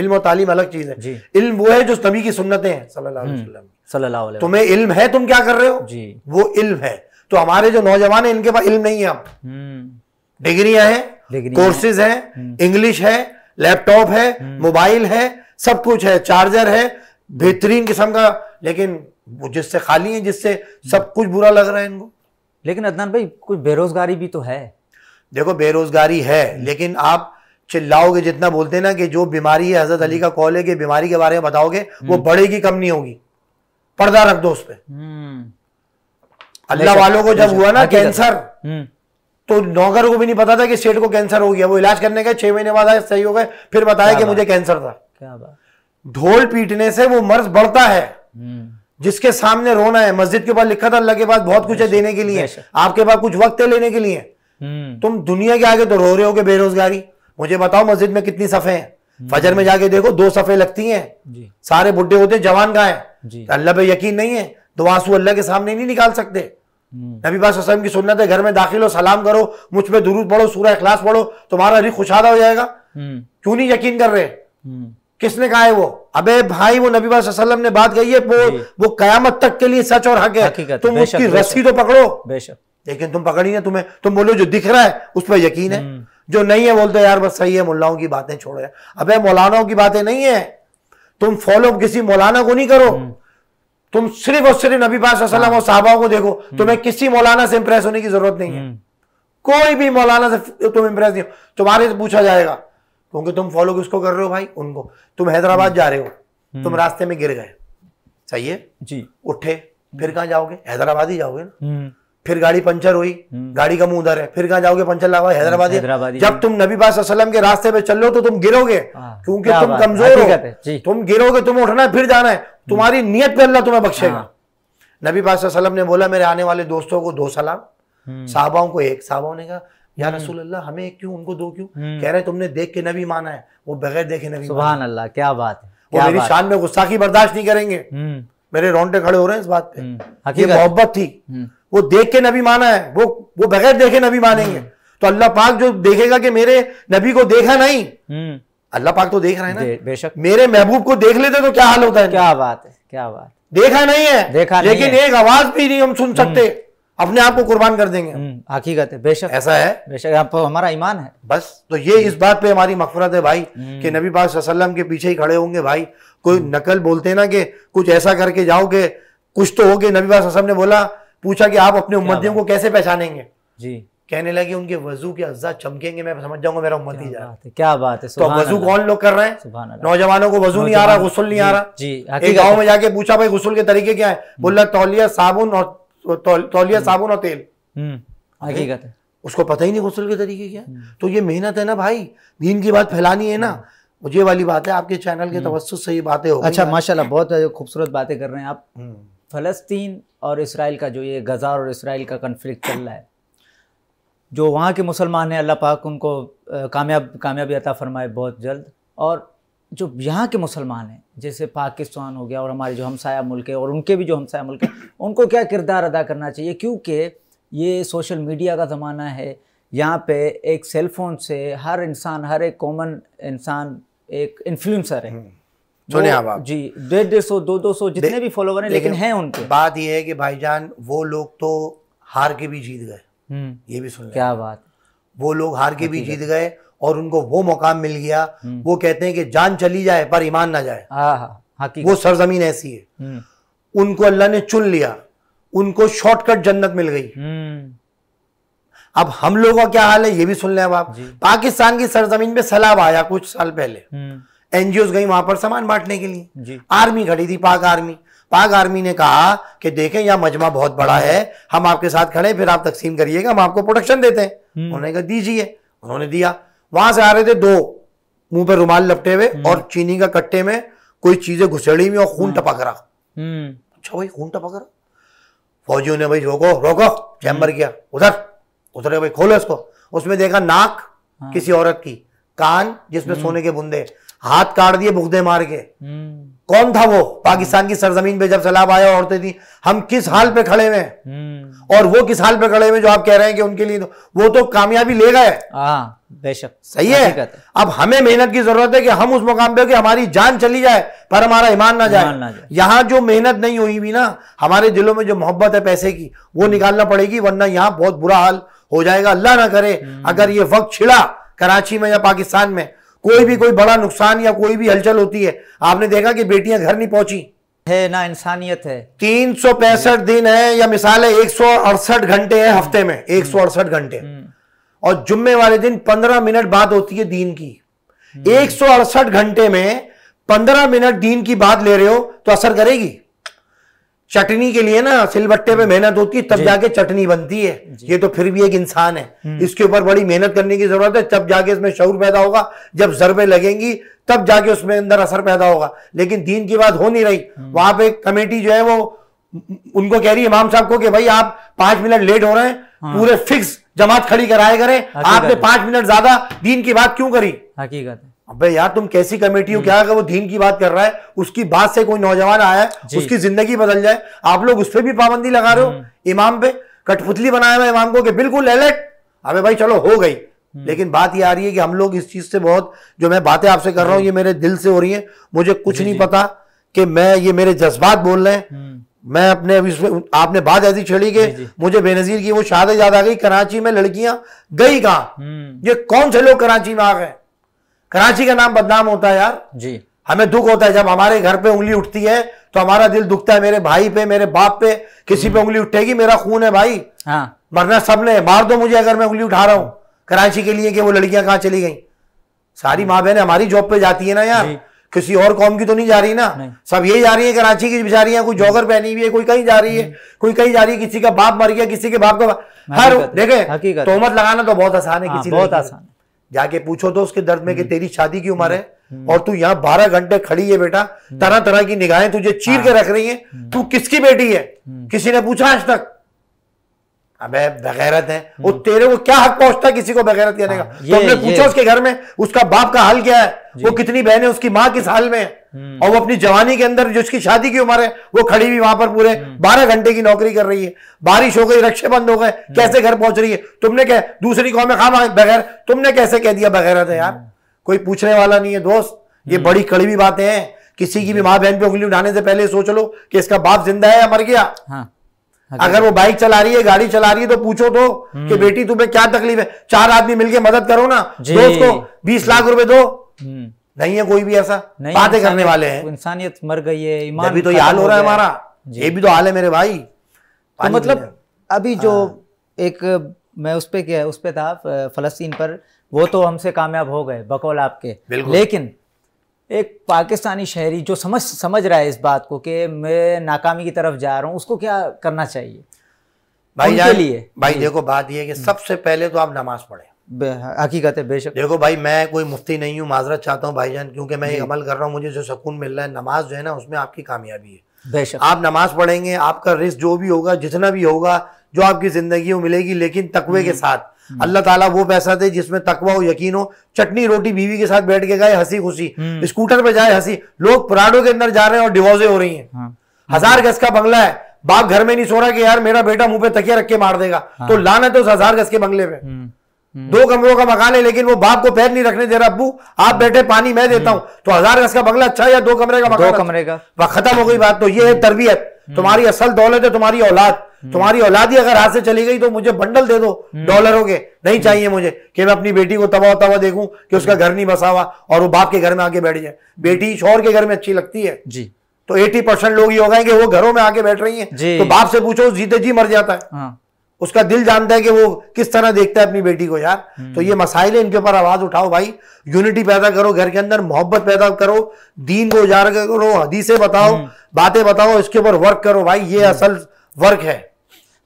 इल्म और तालीम अलग चीज है इल्म वो है जो तभी की सुन्नतें हैं सल्लल्लाहु अलैहि वसल्लम सल्लल्लाहु अलैहि तुम्हें इल्म है तुम क्या कर रहे हो जी वो इल्म है तो हमारे जो नौजवान है इनके पास इल्म नहीं है अब हम्म। डिग्रियां हैं कोर्सेज हैं हम्म। इंग्लिश है लैपटॉप है हम्म। मोबाइल है सब कुछ है चार्जर है बेहतरीन किस्म का लेकिन जिससे खाली है जिससे सब कुछ बुरा लग रहा है इनको लेकिन अदनान भाई कुछ बेरोजगारी भी तो है देखो बेरोजगारी है लेकिन आप चिल्लाओगे जितना बोलते ना कि जो बीमारी है हजरत अली का कॉल है कि बीमारी के बारे में बताओगे वो बढ़ेगी कम नहीं होगी पर्दा रख दो उस पर हम्म। अल्लाह वालों को जब हुआ ना कैंसर हम्म। तो नौकर को भी नहीं पता था कि सेठ को कैंसर हो गया वो इलाज करने गए छह महीने बाद आए सही हो गए फिर बताया कि मुझे कैंसर था ढोल पीटने से वो मर्ज बढ़ता है हम्म। जिसके सामने रोना है मस्जिद के ऊपर लिखा था अल्लाह के पास बहुत कुछ है देने के लिए आपके पास कुछ वक्त है लेने के लिए तुम दुनिया के आगे तो रो रहे हो गए बेरोजगारी मुझे बताओ मस्जिद में कितनी सफ़े हैं फजर में जाके देखो दो सफ़े लगती हैं सारे बुढ़े होते हैं जवान गाय है तो अल्लाह पे यकीन नहीं है तो आंसू अल्लाह के सामने नहीं निकाल सकते हम्म। नबी वसल्लम की सुन्नत है घर में दाखिल हो सलाम करो मुझ पर दुरूद पढ़ो सूर्य अखलास पढ़ो तुम्हारा रिख खुशादा हो जाएगा हम्म। क्यों नहीं यकीन कर रहे हम्म। किसने कहा है वो अबे भाई वो नबी वसल्लम ने बात कही है वो वो कयामत तक के लिए सच और हक है तुम उसकी रस्सी तो पकड़ो बेशक लेकिन तुम पकड़ी है तुम्हें तुम बोलो जो दिख रहा है उस पर यकीन है जो नहीं है बोलते यार बस सही है मुल्लाओं की बातें छोड़ो अबे मौलानाओं की बातें नहीं है तुम फॉलो किसी मौलाना को नहीं करो हम्म। तुम सिर्फ और सिर्फ नबी पाक और साहबाओं को देखो हम्म। तुम्हें किसी मौलाना से इंप्रेस होने की जरूरत नहीं है हम्म। कोई भी मौलाना से तुम इंप्रेस नहीं हो तुम्हारे से पूछा जाएगा क्योंकि तुम फॉलो किसको कर रहे हो भाई उनको तुम हैदराबाद जा रहे हो तुम रास्ते में गिर गए सही है जी उठे फिर कहाँ जाओगे हैदराबाद ही जाओगे ना फिर गाड़ी पंचर हुई हम्म। गाड़ी का मुंह उधर है फिर कहाँ जाओगे पंचर लगवाए हैदराबाद जब तुम नबी पास वसलम के रास्ते पे चलो तो तुम गिरोगे हाँ। क्योंकि तुम कमजोर हो तुम गिरोगे तुम उठना है फिर जाना है हम्म। तुम्हारी नियत पे अल्लाह तुम्हें बख्शेगा हाँ। नबी पास वसलम ने बोला मेरे आने वाले दोस्तों को दो सलाम हम्म। साहबाओं को एक साहबाओं ने कहा या रसूल अल्लाह हमें एक क्यों उनको दो क्यों कह रहे तुमने देख के नबी माना है वो बगैर देखे नबी सुबह अल्लाह क्या बात है वो मेरी शान में गुस्सा की बर्दाश्त नहीं करेंगे मेरे रोंटे खड़े हो रहे हैं इस बात पे हम्म, ये मोहब्बत थी हम्म। वो देख के नबी माना है वो वो बगैर देखे नबी मानेंगे हम्म। तो अल्लाह पाक जो देखेगा कि मेरे नबी को देखा नहीं अल्लाह पाक तो देख रहे हैं ना बेशक मेरे महबूब को देख लेते तो क्या हाल होता है क्या बात है क्या बात देखा नहीं है देखा लेकिन एक आवाज भी नहीं हम सुन सकते अपने आप को कुर्बान कर देंगे हम्म, हकीकत है बेशक ऐसा है बेशक आप हमारा ईमान है बस तो ये इस बात पे हमारी मफफरत है भाई हम्म। कि नबी पाक वसल्लम के पीछे ही खड़े होंगे भाई कोई हम्म। नकल बोलते ना कि कुछ ऐसा करके जाओगे कुछ तो होगे नबी पाक वसल्लम ने बोला पूछा कि आप अपने उम्मतियों को कैसे पहचानेंगे जी कहने लगे उनके वजू के अज्जा चमकेंगे मैं समझ जाऊंगा मेरा उम्मत ही जा रहा है क्या बात है तो वजू कौन लोग कर रहे हैं नौजवानों को वजू नहीं आ रहा गुसल नहीं आ रहा जी गाँव में जाके पूछा भाई गुसल के तरीके क्या है बोला तौलिया साबुन और तो तौलिया हम्म। साबुन और तेल हम्म। हकीकत है उसको पता ही नहीं गुसल के तरीके क्या हम्म। तो ये मेहनत है ना भाई दीन की बात फैलानी है ना मुझे वाली बात है आपके चैनल के तवस्त से ये बातें हो अच्छा माशाल्लाह बहुत खूबसूरत बातें कर रहे हैं आप फ़लस्तीन और इसराइल का जो ये गज़ा और इसराइल का कन्फ्लिक्ट चल रहा है जो वहाँ के मुसलमान हैं अल्लाह पाक उनको कामयाब कामयाबी अता फरमाए बहुत जल्द और जो यहाँ के मुसलमान हैं जैसे पाकिस्तान हो गया और हमारे जो हमसाया मुल्क है और उनके भी जो हमसाया मुल्क है उनको क्या किरदार अदा करना चाहिए क्योंकि ये सोशल मीडिया का ज़माना है यहाँ पे एक सेलफोन से हर इंसान हर एक कॉमन इंसान एक इन्फ्लुएंसर है हम्म। जी डेढ़ डेढ़ सौ दो दो सौ जितने भी फॉलोवर हैं लेकिन हैं उनके बात यह है कि भाईजान वो लोग तो हार के भी जीत गए हम्म। ये भी सुन क्या बात वो लोग हार के भी जीत गए और उनको वो मुकाम मिल गया हम्म। वो कहते हैं कि जान चली जाए पर ईमान ना जाए हाँ, हाँ, वो सरजमीन ऐसी है हम्म। उनको अल्लाह ने चुन लिया उनको शॉर्टकट जन्नत मिल गई हम्म। अब हम लोगों का क्या हाल है ये भी सुन लें अब आप पाकिस्तान की सरजमीन पे सैलाब आया कुछ साल पहले एनजीओ गई वहां पर सामान बांटने के लिए आर्मी खड़ी थी पाक आर्मी पाक आर्मी ने कहा कि देखें यह मजमा बहुत बड़ा है हम आपके साथ खड़े फिर आप तकसीम करिएगा हम आपको प्रोटेक्शन देते हैं उन्होंने कहा दीजिए उन्होंने दिया वहां से आ रहे थे दो मुंह पे रुमाल लपटे हुए हम्म। और चीनी का कट्टे में कोई चीजें घुसेड़ी में और खून हम्म। टपक रहा हम्म। अच्छा भाई खून टपक रहा फौजियों ने भाई रोको रोको चैम्बर किया उधर उधर भाई खोलो इसको उसमें देखा नाक हाँ। किसी औरत की कान जिसमें सोने के बुंदे हाथ काट दिए बुगदे मार के हम्म। कौन था वो पाकिस्तान की सरजमीन पे जब सैलाब आया औरतें थी हम किस हाल पे खड़े हुए हम्म। और वो किस हाल पे खड़े हुए जो आप कह रहे हैं कि उनके लिए तो- वो तो कामयाबी ले गए हाँ, बेशक सही है अब हमें मेहनत की जरूरत है कि हम उस मुकाम पे कि हमारी जान चली जाए पर हमारा ईमान ना जाए यहाँ जो मेहनत नहीं हुई भी ना हमारे दिलों में जो मोहब्बत है पैसे की वो निकालना पड़ेगी वरना यहाँ बहुत बुरा हाल हो जाएगा अल्लाह ना करे हम्म। अगर ये वक्त छिड़ा कराची में या पाकिस्तान में कोई भी कोई बड़ा नुकसान या कोई भी हलचल होती है आपने देखा कि बेटियां घर नहीं पहुंची है ना इंसानियत है तीन सौ पैंसठ दिन है या मिसाल है एक सौ अड़सठ घंटे है हफ्ते में हम्म। एक सौ अड़सठ घंटे हम्म। और जुम्मे वाले दिन पंद्रह मिनट बात होती है दीन की हम्म। एक सौ अड़सठ घंटे में पंद्रह मिनट दीन की बात ले रहे हो तो असर करेगी चटनी के लिए ना सिलबट्टे पे मेहनत होती है तब जाके चटनी बनती है ये तो फिर भी एक इंसान है हम्म। इसके ऊपर बड़ी मेहनत करने की जरूरत है तब जाके इसमें शौर पैदा होगा जब जरबे लगेंगी तब जाके उसमें अंदर असर पैदा होगा लेकिन दीन की बात हो नहीं रही हम्म। वहां पे कमेटी जो है वो उनको कह रही है इमाम साहब को कि भाई आप पांच मिनट लेट हो रहे हैं हाँ। पूरे फिक्स जमात खड़ी कराए करें आपने पांच मिनट ज्यादा दीन की बात क्यों करी हकीकत है अबे यार तुम कैसी कमेटी हो हम्म। क्या अगर वो दीन की बात कर रहा है उसकी बात से कोई नौजवान आया उसकी जिंदगी बदल जाए आप लोग उस पर भी पाबंदी लगा रहे हो हम्म। इमाम पे कठपुतली बनाया हुआ इमाम को कि बिल्कुल एलर्ट अबे भाई चलो हो गई हम्म। लेकिन बात ये आ रही है कि हम लोग इस चीज से बहुत जो मैं बातें आपसे कर रहा हूँ ये मेरे दिल से हो रही है मुझे कुछ नहीं पता कि मैं ये मेरे जज्बात बोल रहे हैं मैं अपने आपने बात ऐसी छेड़ी के मुझे बेनजीर की वो शादी याद आ गई कराची में लड़कियां गई कहा ये कौन से लोग कराची में आ गए कराची का नाम बदनाम होता है यार जी हमें दुख होता है जब हमारे घर पे उंगली उठती है तो हमारा दिल दुखता है मेरे भाई पे मेरे बाप पे किसी पे उंगली उठेगी मेरा खून है भाई हाँ। मरना सबने मार दो मुझे अगर मैं उंगली उठा रहा हूँ कराची के लिए कि वो लड़कियां कहाँ चली गई सारी माँ बहनें हमारी जॉब पे जाती है ना यार किसी और कौम की तो नहीं जा रही ना सब यही जा रही है कराची की जा रही है कोई जॉगर पहनी हुई है कोई कहीं जा रही है कोई कहीं जा रही है किसी का बाप मर गया किसी के बाप का हर देखे तोहमत लगाना तो बहुत आसान है हाँ, किसी बहुत आसान जाके पूछो तो उसके दर्द में कि हम्म। तेरी शादी की उम्र है हम्म। हम्म। और तू यहाँ बारह घंटे खड़ी है बेटा तरह तरह की निगाहें तुझे चीर हाँ। के रख रही है तू किसकी बेटी है किसी ने पूछा आज तक अबे बगैरत है वो हम्म। तेरे को क्या हक पहुंचता है किसी को बगैरत कहने का हाँ, तो हमने पूछा उसके घर में उसका बाप का हाल क्या है वो कितनी बहन है उसकी माँ किस हाल में है हम्म। और वो अपनी जवानी के अंदर जो उसकी शादी की उम्र है वो खड़ी हुई वहां पर पूरे हम्म। बारह घंटे की नौकरी कर रही है बारिश हो गई रक्षे बंद हो गए कैसे घर पहुंच रही है तुमने कह दूसरी कौम खाम बगैर तुमने कैसे कह दिया बगैरत है यार कोई पूछने वाला नहीं है दोस्त ये बड़ी कड़वी बातें हैं किसी की भी माँ बहन पे उंगली उठाने से पहले सोच लो कि इसका बाप जिंदा है या मर गया हाँ। अगर वो बाइक चला रही है गाड़ी चला रही है तो पूछो तो हम्म। कि बेटी तुम्हें क्या तकलीफ है चार आदमी मिलके मदद करो ना दोस्त को बीस लाख रुपए दो हम्म। नहीं है कोई भी ऐसा बातें करने वाले हैं इंसानियत मर गई है ईमान अभी तो ये हाल हो रहा है हमारा ये भी तो हाल है मेरे भाई तो मतलब अभी जो हाँ। एक मैं उस पर क्या उस पर था फलस्तीन पर वो तो हमसे कामयाब हो गए बकौल आपके लेकिन एक पाकिस्तानी शहरी जो समझ समझ रहा है इस बात को कि मैं नाकामी की तरफ जा रहा हूँ उसको क्या करना चाहिए भाई जान लिए भाई देखो बात यह है कि हम्म। सबसे पहले तो आप नमाज पढ़े हकीकत है बेशक देखो भाई मैं कोई मुफ्ती नहीं हूँ माजरत चाहता हूँ भाईजान क्योंकि मैं ये अमल कर रहा हूँ मुझे जो सुकून मिल रहा है नमाज जो है ना उसमें आपकी कामयाबी है बेशक आप नमाज पढ़ेंगे आपका रिस्क जो भी होगा जितना भी होगा जो आपकी ज़िंदगी में मिलेगी लेकिन तकवे के हम्म। साथ हम्म। अल्लाह ताला वो पैसा दे जिसमें तकवा हो यकीन हो चटनी रोटी बीवी के साथ बैठ के गए हंसी खुशी हम्म। स्कूटर पर जाए हंसी लोग पुराडो के अंदर जा रहे हैं और डिवोर्से हो रही है हाँ। हजार गज का बंगला है बाप घर में नहीं सो रहा कि यार मेरा बेटा मुंह पे तकिया रख के मार देगा हाँ। तो लाना तो उस हजार गज के बंगले में हम्म। दो कमरों का मकान है लेकिन वो बाप को पैर नहीं रखने दे रहा अबू आप बैठे पानी मैं देता हूँ तो हजार गज का बंगला अच्छा या दो कमरे का मकान दो अच्छा? कमरे का खत्म हो गई बात तो ये है तरबियत तुम्हारी असल दौलत है तुम्हारी औलाद हम्म। तुम्हारी औलादी अगर हाथ से चली गई तो मुझे बंडल दे दो हम्म। डॉलरों के नहीं चाहिए मुझे कि मैं अपनी बेटी को तबाह तबाह देखूं कि उसका घर नहीं बसा हुआ और वो बाप के घर में आके बैठ जाए हम्म। बेटी शोर के घर में अच्छी लगती है जी तो एटी परसेंट लोग ये हो गए कि वो घरों में आके बैठ रही है तो बाप से पूछो जीते जी मर जाता है हाँ। उसका दिल जानता है कि वो किस तरह देखता है अपनी बेटी को यार तो ये मसाइल है इनके ऊपर आवाज उठाओ भाई यूनिटी पैदा करो घर के अंदर मोहब्बत पैदा करो दीन को उजागर करो हदीसें बताओ बातें बताओ इसके ऊपर वर्क करो भाई ये असल वर्क है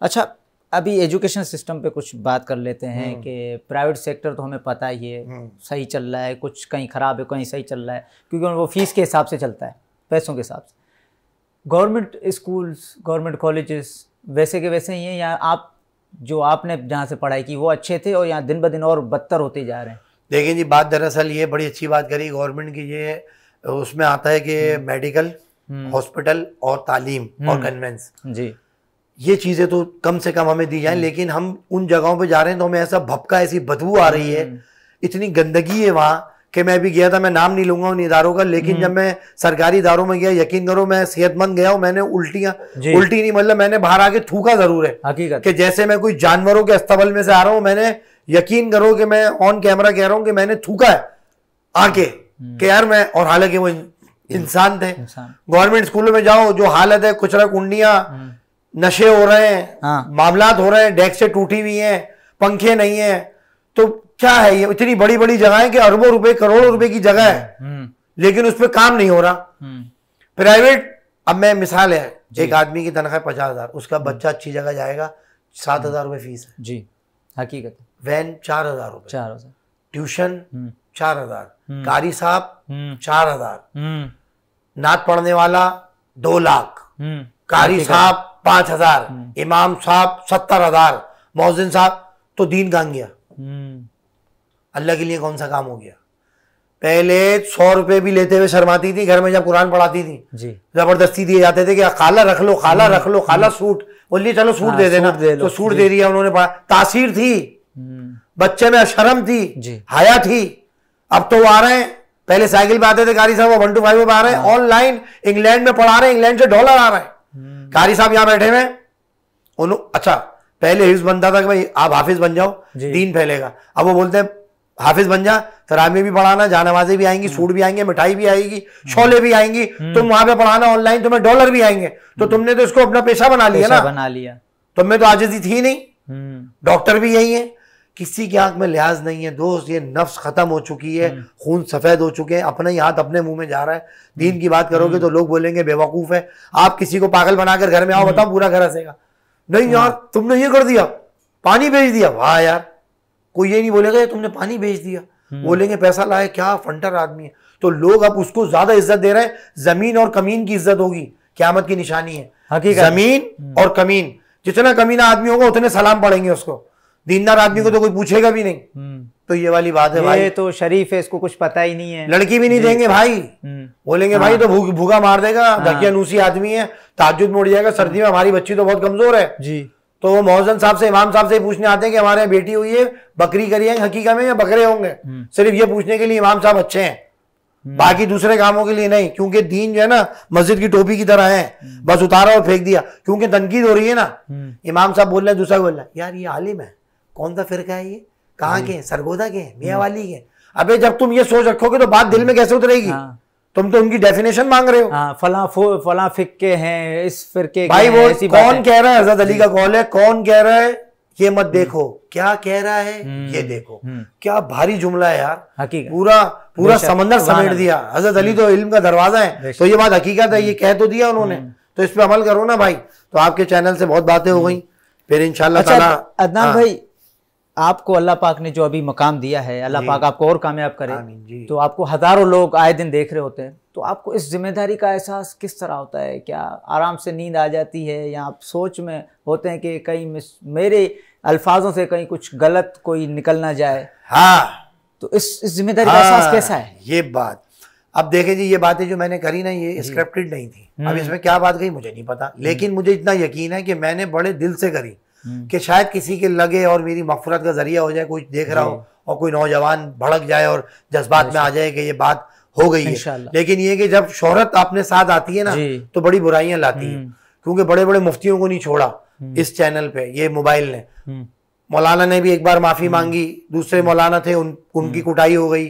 अच्छा अभी एजुकेशन सिस्टम पे कुछ बात कर लेते हैं हम्म। कि प्राइवेट सेक्टर तो हमें पता ही है हम्म। सही चल रहा है कुछ कहीं ख़राब है कहीं सही चल रहा है क्योंकि वो फीस के हिसाब से चलता है पैसों के हिसाब से गवर्नमेंट स्कूल्स गवर्नमेंट कॉलेजेस वैसे के वैसे ही हैं या आप जो आपने जहाँ से पढ़ाई की वो अच्छे थे और यहाँ दिन ब दिन और बदतर होते जा रहे हैं देखिए जी बात दरअसल ये बड़ी अच्छी बात करी गवर्नमेंट की ये उसमें आता है कि हम्म। मेडिकल हॉस्पिटल और तालीम और कन्वेंस जी ये चीज़ें तो कम से कम हमें दी जाए हम्म। लेकिन हम उन जगहों पे जा रहे हैं तो हमें ऐसा भपका ऐसी बदबू आ रही है हम्म। इतनी गंदगी है वहाँ कि मैं भी गया था मैं नाम नहीं लूंगा उन इधारों का लेकिन जब हम्म। मैं सरकारी इधारों में गया यकीन करो मैं सेहतमंद गया हूँ मैंने उल्टियाँ उल्टी नहीं मतलब मैंने बाहर आके थूका जरूर है हकीकत कि जैसे मैं कोई जानवरों के अस्तबल में से आ रहा हूँ मैंने यकीन करो कि मैं ऑन कैमरा कह रहा हूँ कि मैंने थूका है आके कि यार मैं और हालांकि वो इंसान थे गवर्नमेंट स्कूलों में जाओ जो हालत है कुचरा कुंडिया नशे हो रहे हैं हाँ। मामला हो रहे हैं डेक से टूटी हुई है पंखे नहीं है तो क्या है ये इतनी बड़ी बड़ी जगह है कि अरबों रुपए करोड़ों रुपए की जगह है हम्म। लेकिन उस पर काम नहीं हो रहा हम्म। प्राइवेट अब मैं मिसाल है एक आदमी की तनख्वाह पचास हजार उसका बच्चा अच्छी जगह जाएगा सात हम्म। हजार रुपए फीस है जी हकीकत वैन चार हजार रुपए चार हजार ट्यूशन चार हजार कारी साहब चार हजार नात पढ़ने वाला दो लाख कारी साहब पांच हजार हम्म। इमाम साहब सत्तर हजार मोहसिन साहब तो दीन गांग गया हम्म। अल्लाह के लिए कौन सा काम हो गया पहले सौ रुपए भी लेते हुए शर्माती थी घर में जब कुरान पढ़ाती थी जबरदस्ती दिए जाते थे कि हाँ, खाला रख लो खाला हम्म। रख लो खाला सूट बोलिए चलो सूट हाँ, दे देना दे तो सूट दे दिया उन्होंने पढ़ा तासीर थी बच्चे में शर्म थी हया थी अब तो आ रहे हैं पहले साइकिल पे आते थे गाड़ी साहब वन टू फाइव में आ रहे हैं ऑनलाइन हाँ। इंग्लैंड में पढ़ा रहे हैं इंग्लैंड से डॉलर आ रहे हैं कारी साहब यहाँ बैठे हुए अच्छा पहले हिफ्स बनता था कि भाई आप हाफिज बन जाओ दीन फैलेगा अब वो बोलते हैं हाफिज बन जा तरामी भी पढ़ाना जानवाजे भी आएंगी सूट भी आएंगे मिठाई भी आएगी छोले भी आएंगी हम्म। तुम वहां पे पढ़ाना ऑनलाइन तुम्हें डॉलर भी आएंगे तो हम्म। तुमने तो इसको अपना पेशा बना लिया ना बना लिया तुम्हें तो, तो आजादी थी नहीं हम्म। डॉक्टर भी यही है किसी की आंख में लिहाज नहीं है दोस्त ये नफ्स खत्म हो चुकी है हम्म। खून सफेद हो चुके हैं अपना ही हाथ अपने मुंह में जा रहा है दीन हम्म। की बात करोगे हम्म। तो लोग बोलेंगे बेवकूफ है आप किसी को पागल बनाकर घर में आओ बताओ पूरा घर हंसेगा नहीं यार तुमने ये कर दिया पानी भेज दिया वाह यार कोई ये नहीं बोलेगा ये तुमने पानी भेज दिया बोलेंगे पैसा लाए क्या फंटर आदमी है तो लोग अब उसको ज्यादा इज्जत दे रहे हैं जमीन और कमीन की इज्जत होगी क्यामत की निशानी है जमीन और कमीन जितना कमीना आदमी होगा उतने सलाम पड़ेंगे उसको दीनदार आदमी को तो कोई पूछेगा भी नहीं हम्म। तो ये वाली बात है भाई तो शरीफ है इसको कुछ पता ही नहीं है लड़की भी नहीं देंगे भाई हम्म। बोलेंगे भाई हाँ। तो भूखा मार देगा हाँ। धकिया नूसी आदमी है ताजुद मोड़ जाएगा सर्दी में हमारी बच्ची तो बहुत कमजोर है जी तो वो मोहजन साहब से इमाम साहब से पूछने आते हैं कि हमारे बेटी हुई है बकरी करी है हकीका में या बकरे होंगे हम्म। सिर्फ ये पूछने के लिए इमाम साहब अच्छे हैं बाकी दूसरे कामों के लिए नहीं क्योंकि दीन जो है ना मस्जिद की टोपी की तरह है बस उतारा और फेंक दिया क्योंकि तनकीद हो रही है ना इमाम साहब बोल रहे हैं दूसरा बोल रहे है यार ये आलिम है कौन सा फिरका है ये कहाँ के सरगोदा के मियाँ वाली के अबे जब तुम ये सोच रखोगे तो बात दिल में कैसे उतरेगी हाँ। तुम तो उनकी डेफिनेशन मांग रहे हो हाँ, फला फला फिक्के हैं इस फिरके भाई वो कौन कह रहा है आजाद अली का कॉल है कौन कह रहा है ये मत हम्म। देखो क्या कह रहा है हम्म। ये देखो हम्म। क्या भारी जुमला है यार हकीकत पूरा पूरा समंदर समेट दिया हजरत अली तो इल्म का दरवाजा है तो ये बात हकीकत है ये कह तो दिया उन्होंने तो इस पे अमल करो ना भाई तो आपके चैनल से बहुत बातें हो गई फिर इनशाला अच्छा, अदनान हाँ। भाई आपको अल्लाह पाक ने जो अभी मकाम दिया है अल्लाह पाक आपको और कामयाब करे तो आपको हज़ारों लोग आए दिन देख रहे होते हैं तो आपको इस जिम्मेदारी का एहसास किस तरह होता है क्या आराम से नींद आ जाती है या आप सोच में होते हैं कि कहीं मेरे अल्फाजों से कहीं कुछ गलत कोई निकल ना जाए हाँ तो इस, इस जिम्मेदारी हाँ, का एहसास हाँ, कैसा है ये बात अब देखे जी ये बातें जो मैंने करी ना ये स्क्रिप्टेड नहीं थी अब हम्म। इसमें क्या बात कही मुझे नहीं पता हम्म। लेकिन मुझे इतना यकीन है कि मैंने बड़े दिल से करी हम्म। कि शायद किसी के लगे और मेरी मफफरत का जरिया हो जाए कोई देख रहा हो और कोई नौजवान भड़क जाए और जज्बात में आ जाए कि ये बात हो गई है लेकिन ये कि जब शोहरत आपने साथ आती है ना तो बड़ी बुराइयां लाती है हम्म। क्योंकि बड़े बड़े मुफ्तियों को नहीं छोड़ा हम्म। इस चैनल पे ये मोबाइल ने मौलाना ने भी एक बार माफी मांगी दूसरे मौलाना थे उन उनकी कुटाई हो गई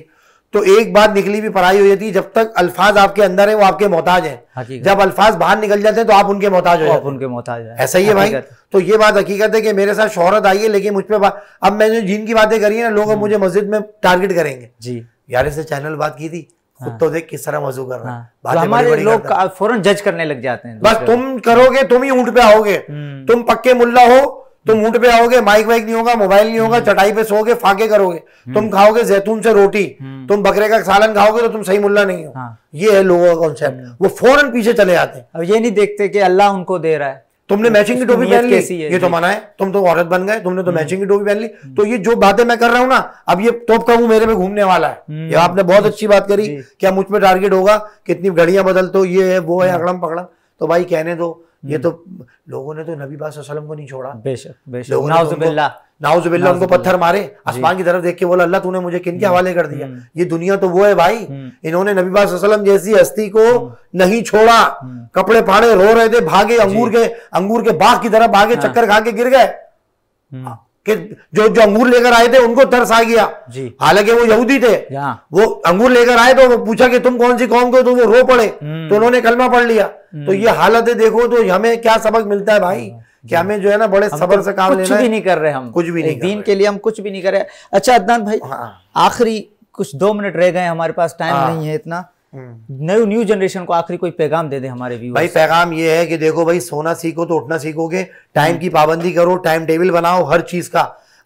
तो एक बात निकली भी पढ़ाई हो जाती है जब तक अल्फाज आपके अंदर है वो आपके मोहताज है जब अल्फाज बाहर निकल जाते हैं तो आप उनके मोहताज हो तो आप उनके मोहताज है ऐसा ही है भाई तो ये बात हकीकत है कि मेरे साथ शोहरत आई है लेकिन मुझ पर अब मैंने जिनकी बातें करी है ना लोग हम्म। मुझे मस्जिद में टारगेट करेंगे जी यार से चैनल बात की थी खुद हाँ। तो देख किस तरह मजू कर रहा है हाँ। तो हमारे लोग फौरन जज करने लग जाते हैं बस तुम करोगे तुम ही ऊंट पे आओगे हम्म। तुम पक्के मुल्ला हो तुम ऊँट पे आओगे माइक वाइक नहीं होगा मोबाइल नहीं होगा हम्म। चटाई पे सोओगे फाके करोगे हम्म। तुम खाओगे जैतून से रोटी हम्म। तुम बकरे का सालन खाओगे तो तुम सही मुल्ला नहीं हो हाँ। ये है लोगों का कॉन्सेप्ट वो फौरन पीछे चले जाते हैं अब ये नहीं देखते कि अल्लाह उनको दे रहा है तुमने मैचिंग तो की टोपी पहन ली ये तो मना है तुम तो औरत बन गए तुमने तो मैचिंग की टोपी पहन ली तो ये जो बातें मैं कर रहा हूँ ना अब ये तोप का मुंह मेरे में घूमने वाला है ये आपने बहुत अच्छी बात करी क्या मुझ पर टारगेट होगा कितनी घड़ियां बदल दो तो ये है वो है अकड़म पकड़म तो भाई कहने दो ये तो हम्म। लोगों ने तो नबी वसल्लम को नहीं छोड़ा बेशक बेशक नाउजुबिल्ला तो उनको पत्थर मारे आसमान की तरफ देख के बोला अल्लाह तूने मुझे किन के हम्म। हवाले कर दिया हम्म। ये दुनिया तो वो है भाई इन्होंने नबी वसल्लम जैसी हस्ती को नहीं छोड़ा कपड़े फाड़े रो रहे थे भागे अंगूर के अंगूर के बाघ की तरफ भागे हाँ। चक्कर खा के गिर गए कि जो जो अंगूर लेकर आए थे उनको तरस आ गया जी हालांकि वो यहूदी थे वो अंगूर लेकर आए तो वो पूछा कि तुम कौन सी कौम के तो वो रो पड़े हम्म। तो उन्होंने कलमा पढ़ लिया तो हम्म। ये है देखो तो हमें क्या सबक मिलता है भाई हाँ, क्या हमें जो है ना बड़े सबर तो से काम कुछ भी नहीं कर रहे हम कुछ भी नहीं दिन के लिए हम कुछ भी नहीं कर रहे अच्छा अदनान भाई हाँ। आखिरी कुछ दो मिनट रह गए हमारे पास टाइम हाँ। नहीं है इतना नई न्यू जनरेशन को आखिरी कोई पैगाम दे दे हमारे व्यू भाई पैगाम ये है कि देखो भाई सोना सीखो तो उठना सीखोगे टाइम की पाबंदी करो टाइम टेबल बनाओ हर चीज का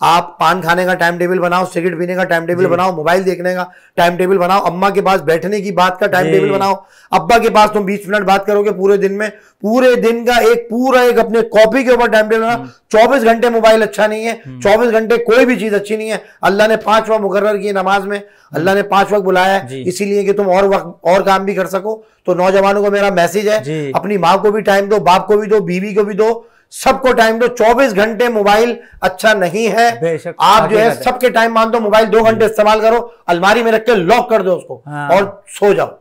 आप पान खाने का टाइम टेबल बनाओ सिगरेट पीने का टाइम टेबल बनाओ मोबाइल देखने का टाइम टेबल बनाओ अम्मा के पास बैठने की बात का टाइम टेबल बनाओ अब्बा के पास तुम बीस मिनट बात करोगे पूरे दिन में पूरे दिन का एक पूरा एक अपने कॉपी के ऊपर टाइम टेबल बनाओ हम्म। चौबीस घंटे मोबाइल अच्छा नहीं है हम्म। चौबीस घंटे कोई भी चीज अच्छी नहीं है अल्लाह ने पांच वक्त मुकर्र किए नमाज में हम्म। अल्लाह ने पांच वक्त बुलाया है इसीलिए कि तुम और वक्त और काम भी कर सको तो नौजवानों को मेरा मैसेज है अपनी माँ को भी टाइम दो बाप को भी दो बीवी को भी दो सबको टाइम दो 24 घंटे मोबाइल अच्छा नहीं है आप जो है सबके टाइम मान दो मोबाइल दो घंटे इस्तेमाल करो अलमारी में रख के लॉक कर दो उसको हाँ। और सो जाओ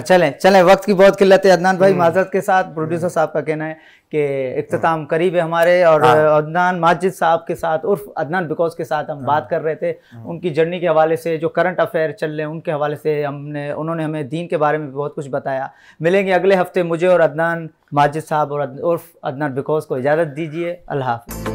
चले अच्छा, चले वक्त की बहुत किल्लत है अदनान भाई हम्म। माजरत के साथ प्रोड्यूसर हम्म। साहब का कहना है के अख्ताम हाँ। करीब है हमारे और हाँ। अदनान माजिद साहब के साथ उर्फ अदनान बिकॉज के साथ हम बात हाँ। कर रहे थे उनकी जर्नी के हवाले से जो करंट अफेयर चल रहे हैं उनके हवाले से हमने उन्होंने हमें दीन के बारे में बहुत कुछ बताया मिलेंगे अगले हफ्ते मुझे और अदनान माजिद साहब और उर्फ अदनान बिकॉज को इजाज़त दीजिए अल्लाह हाफ़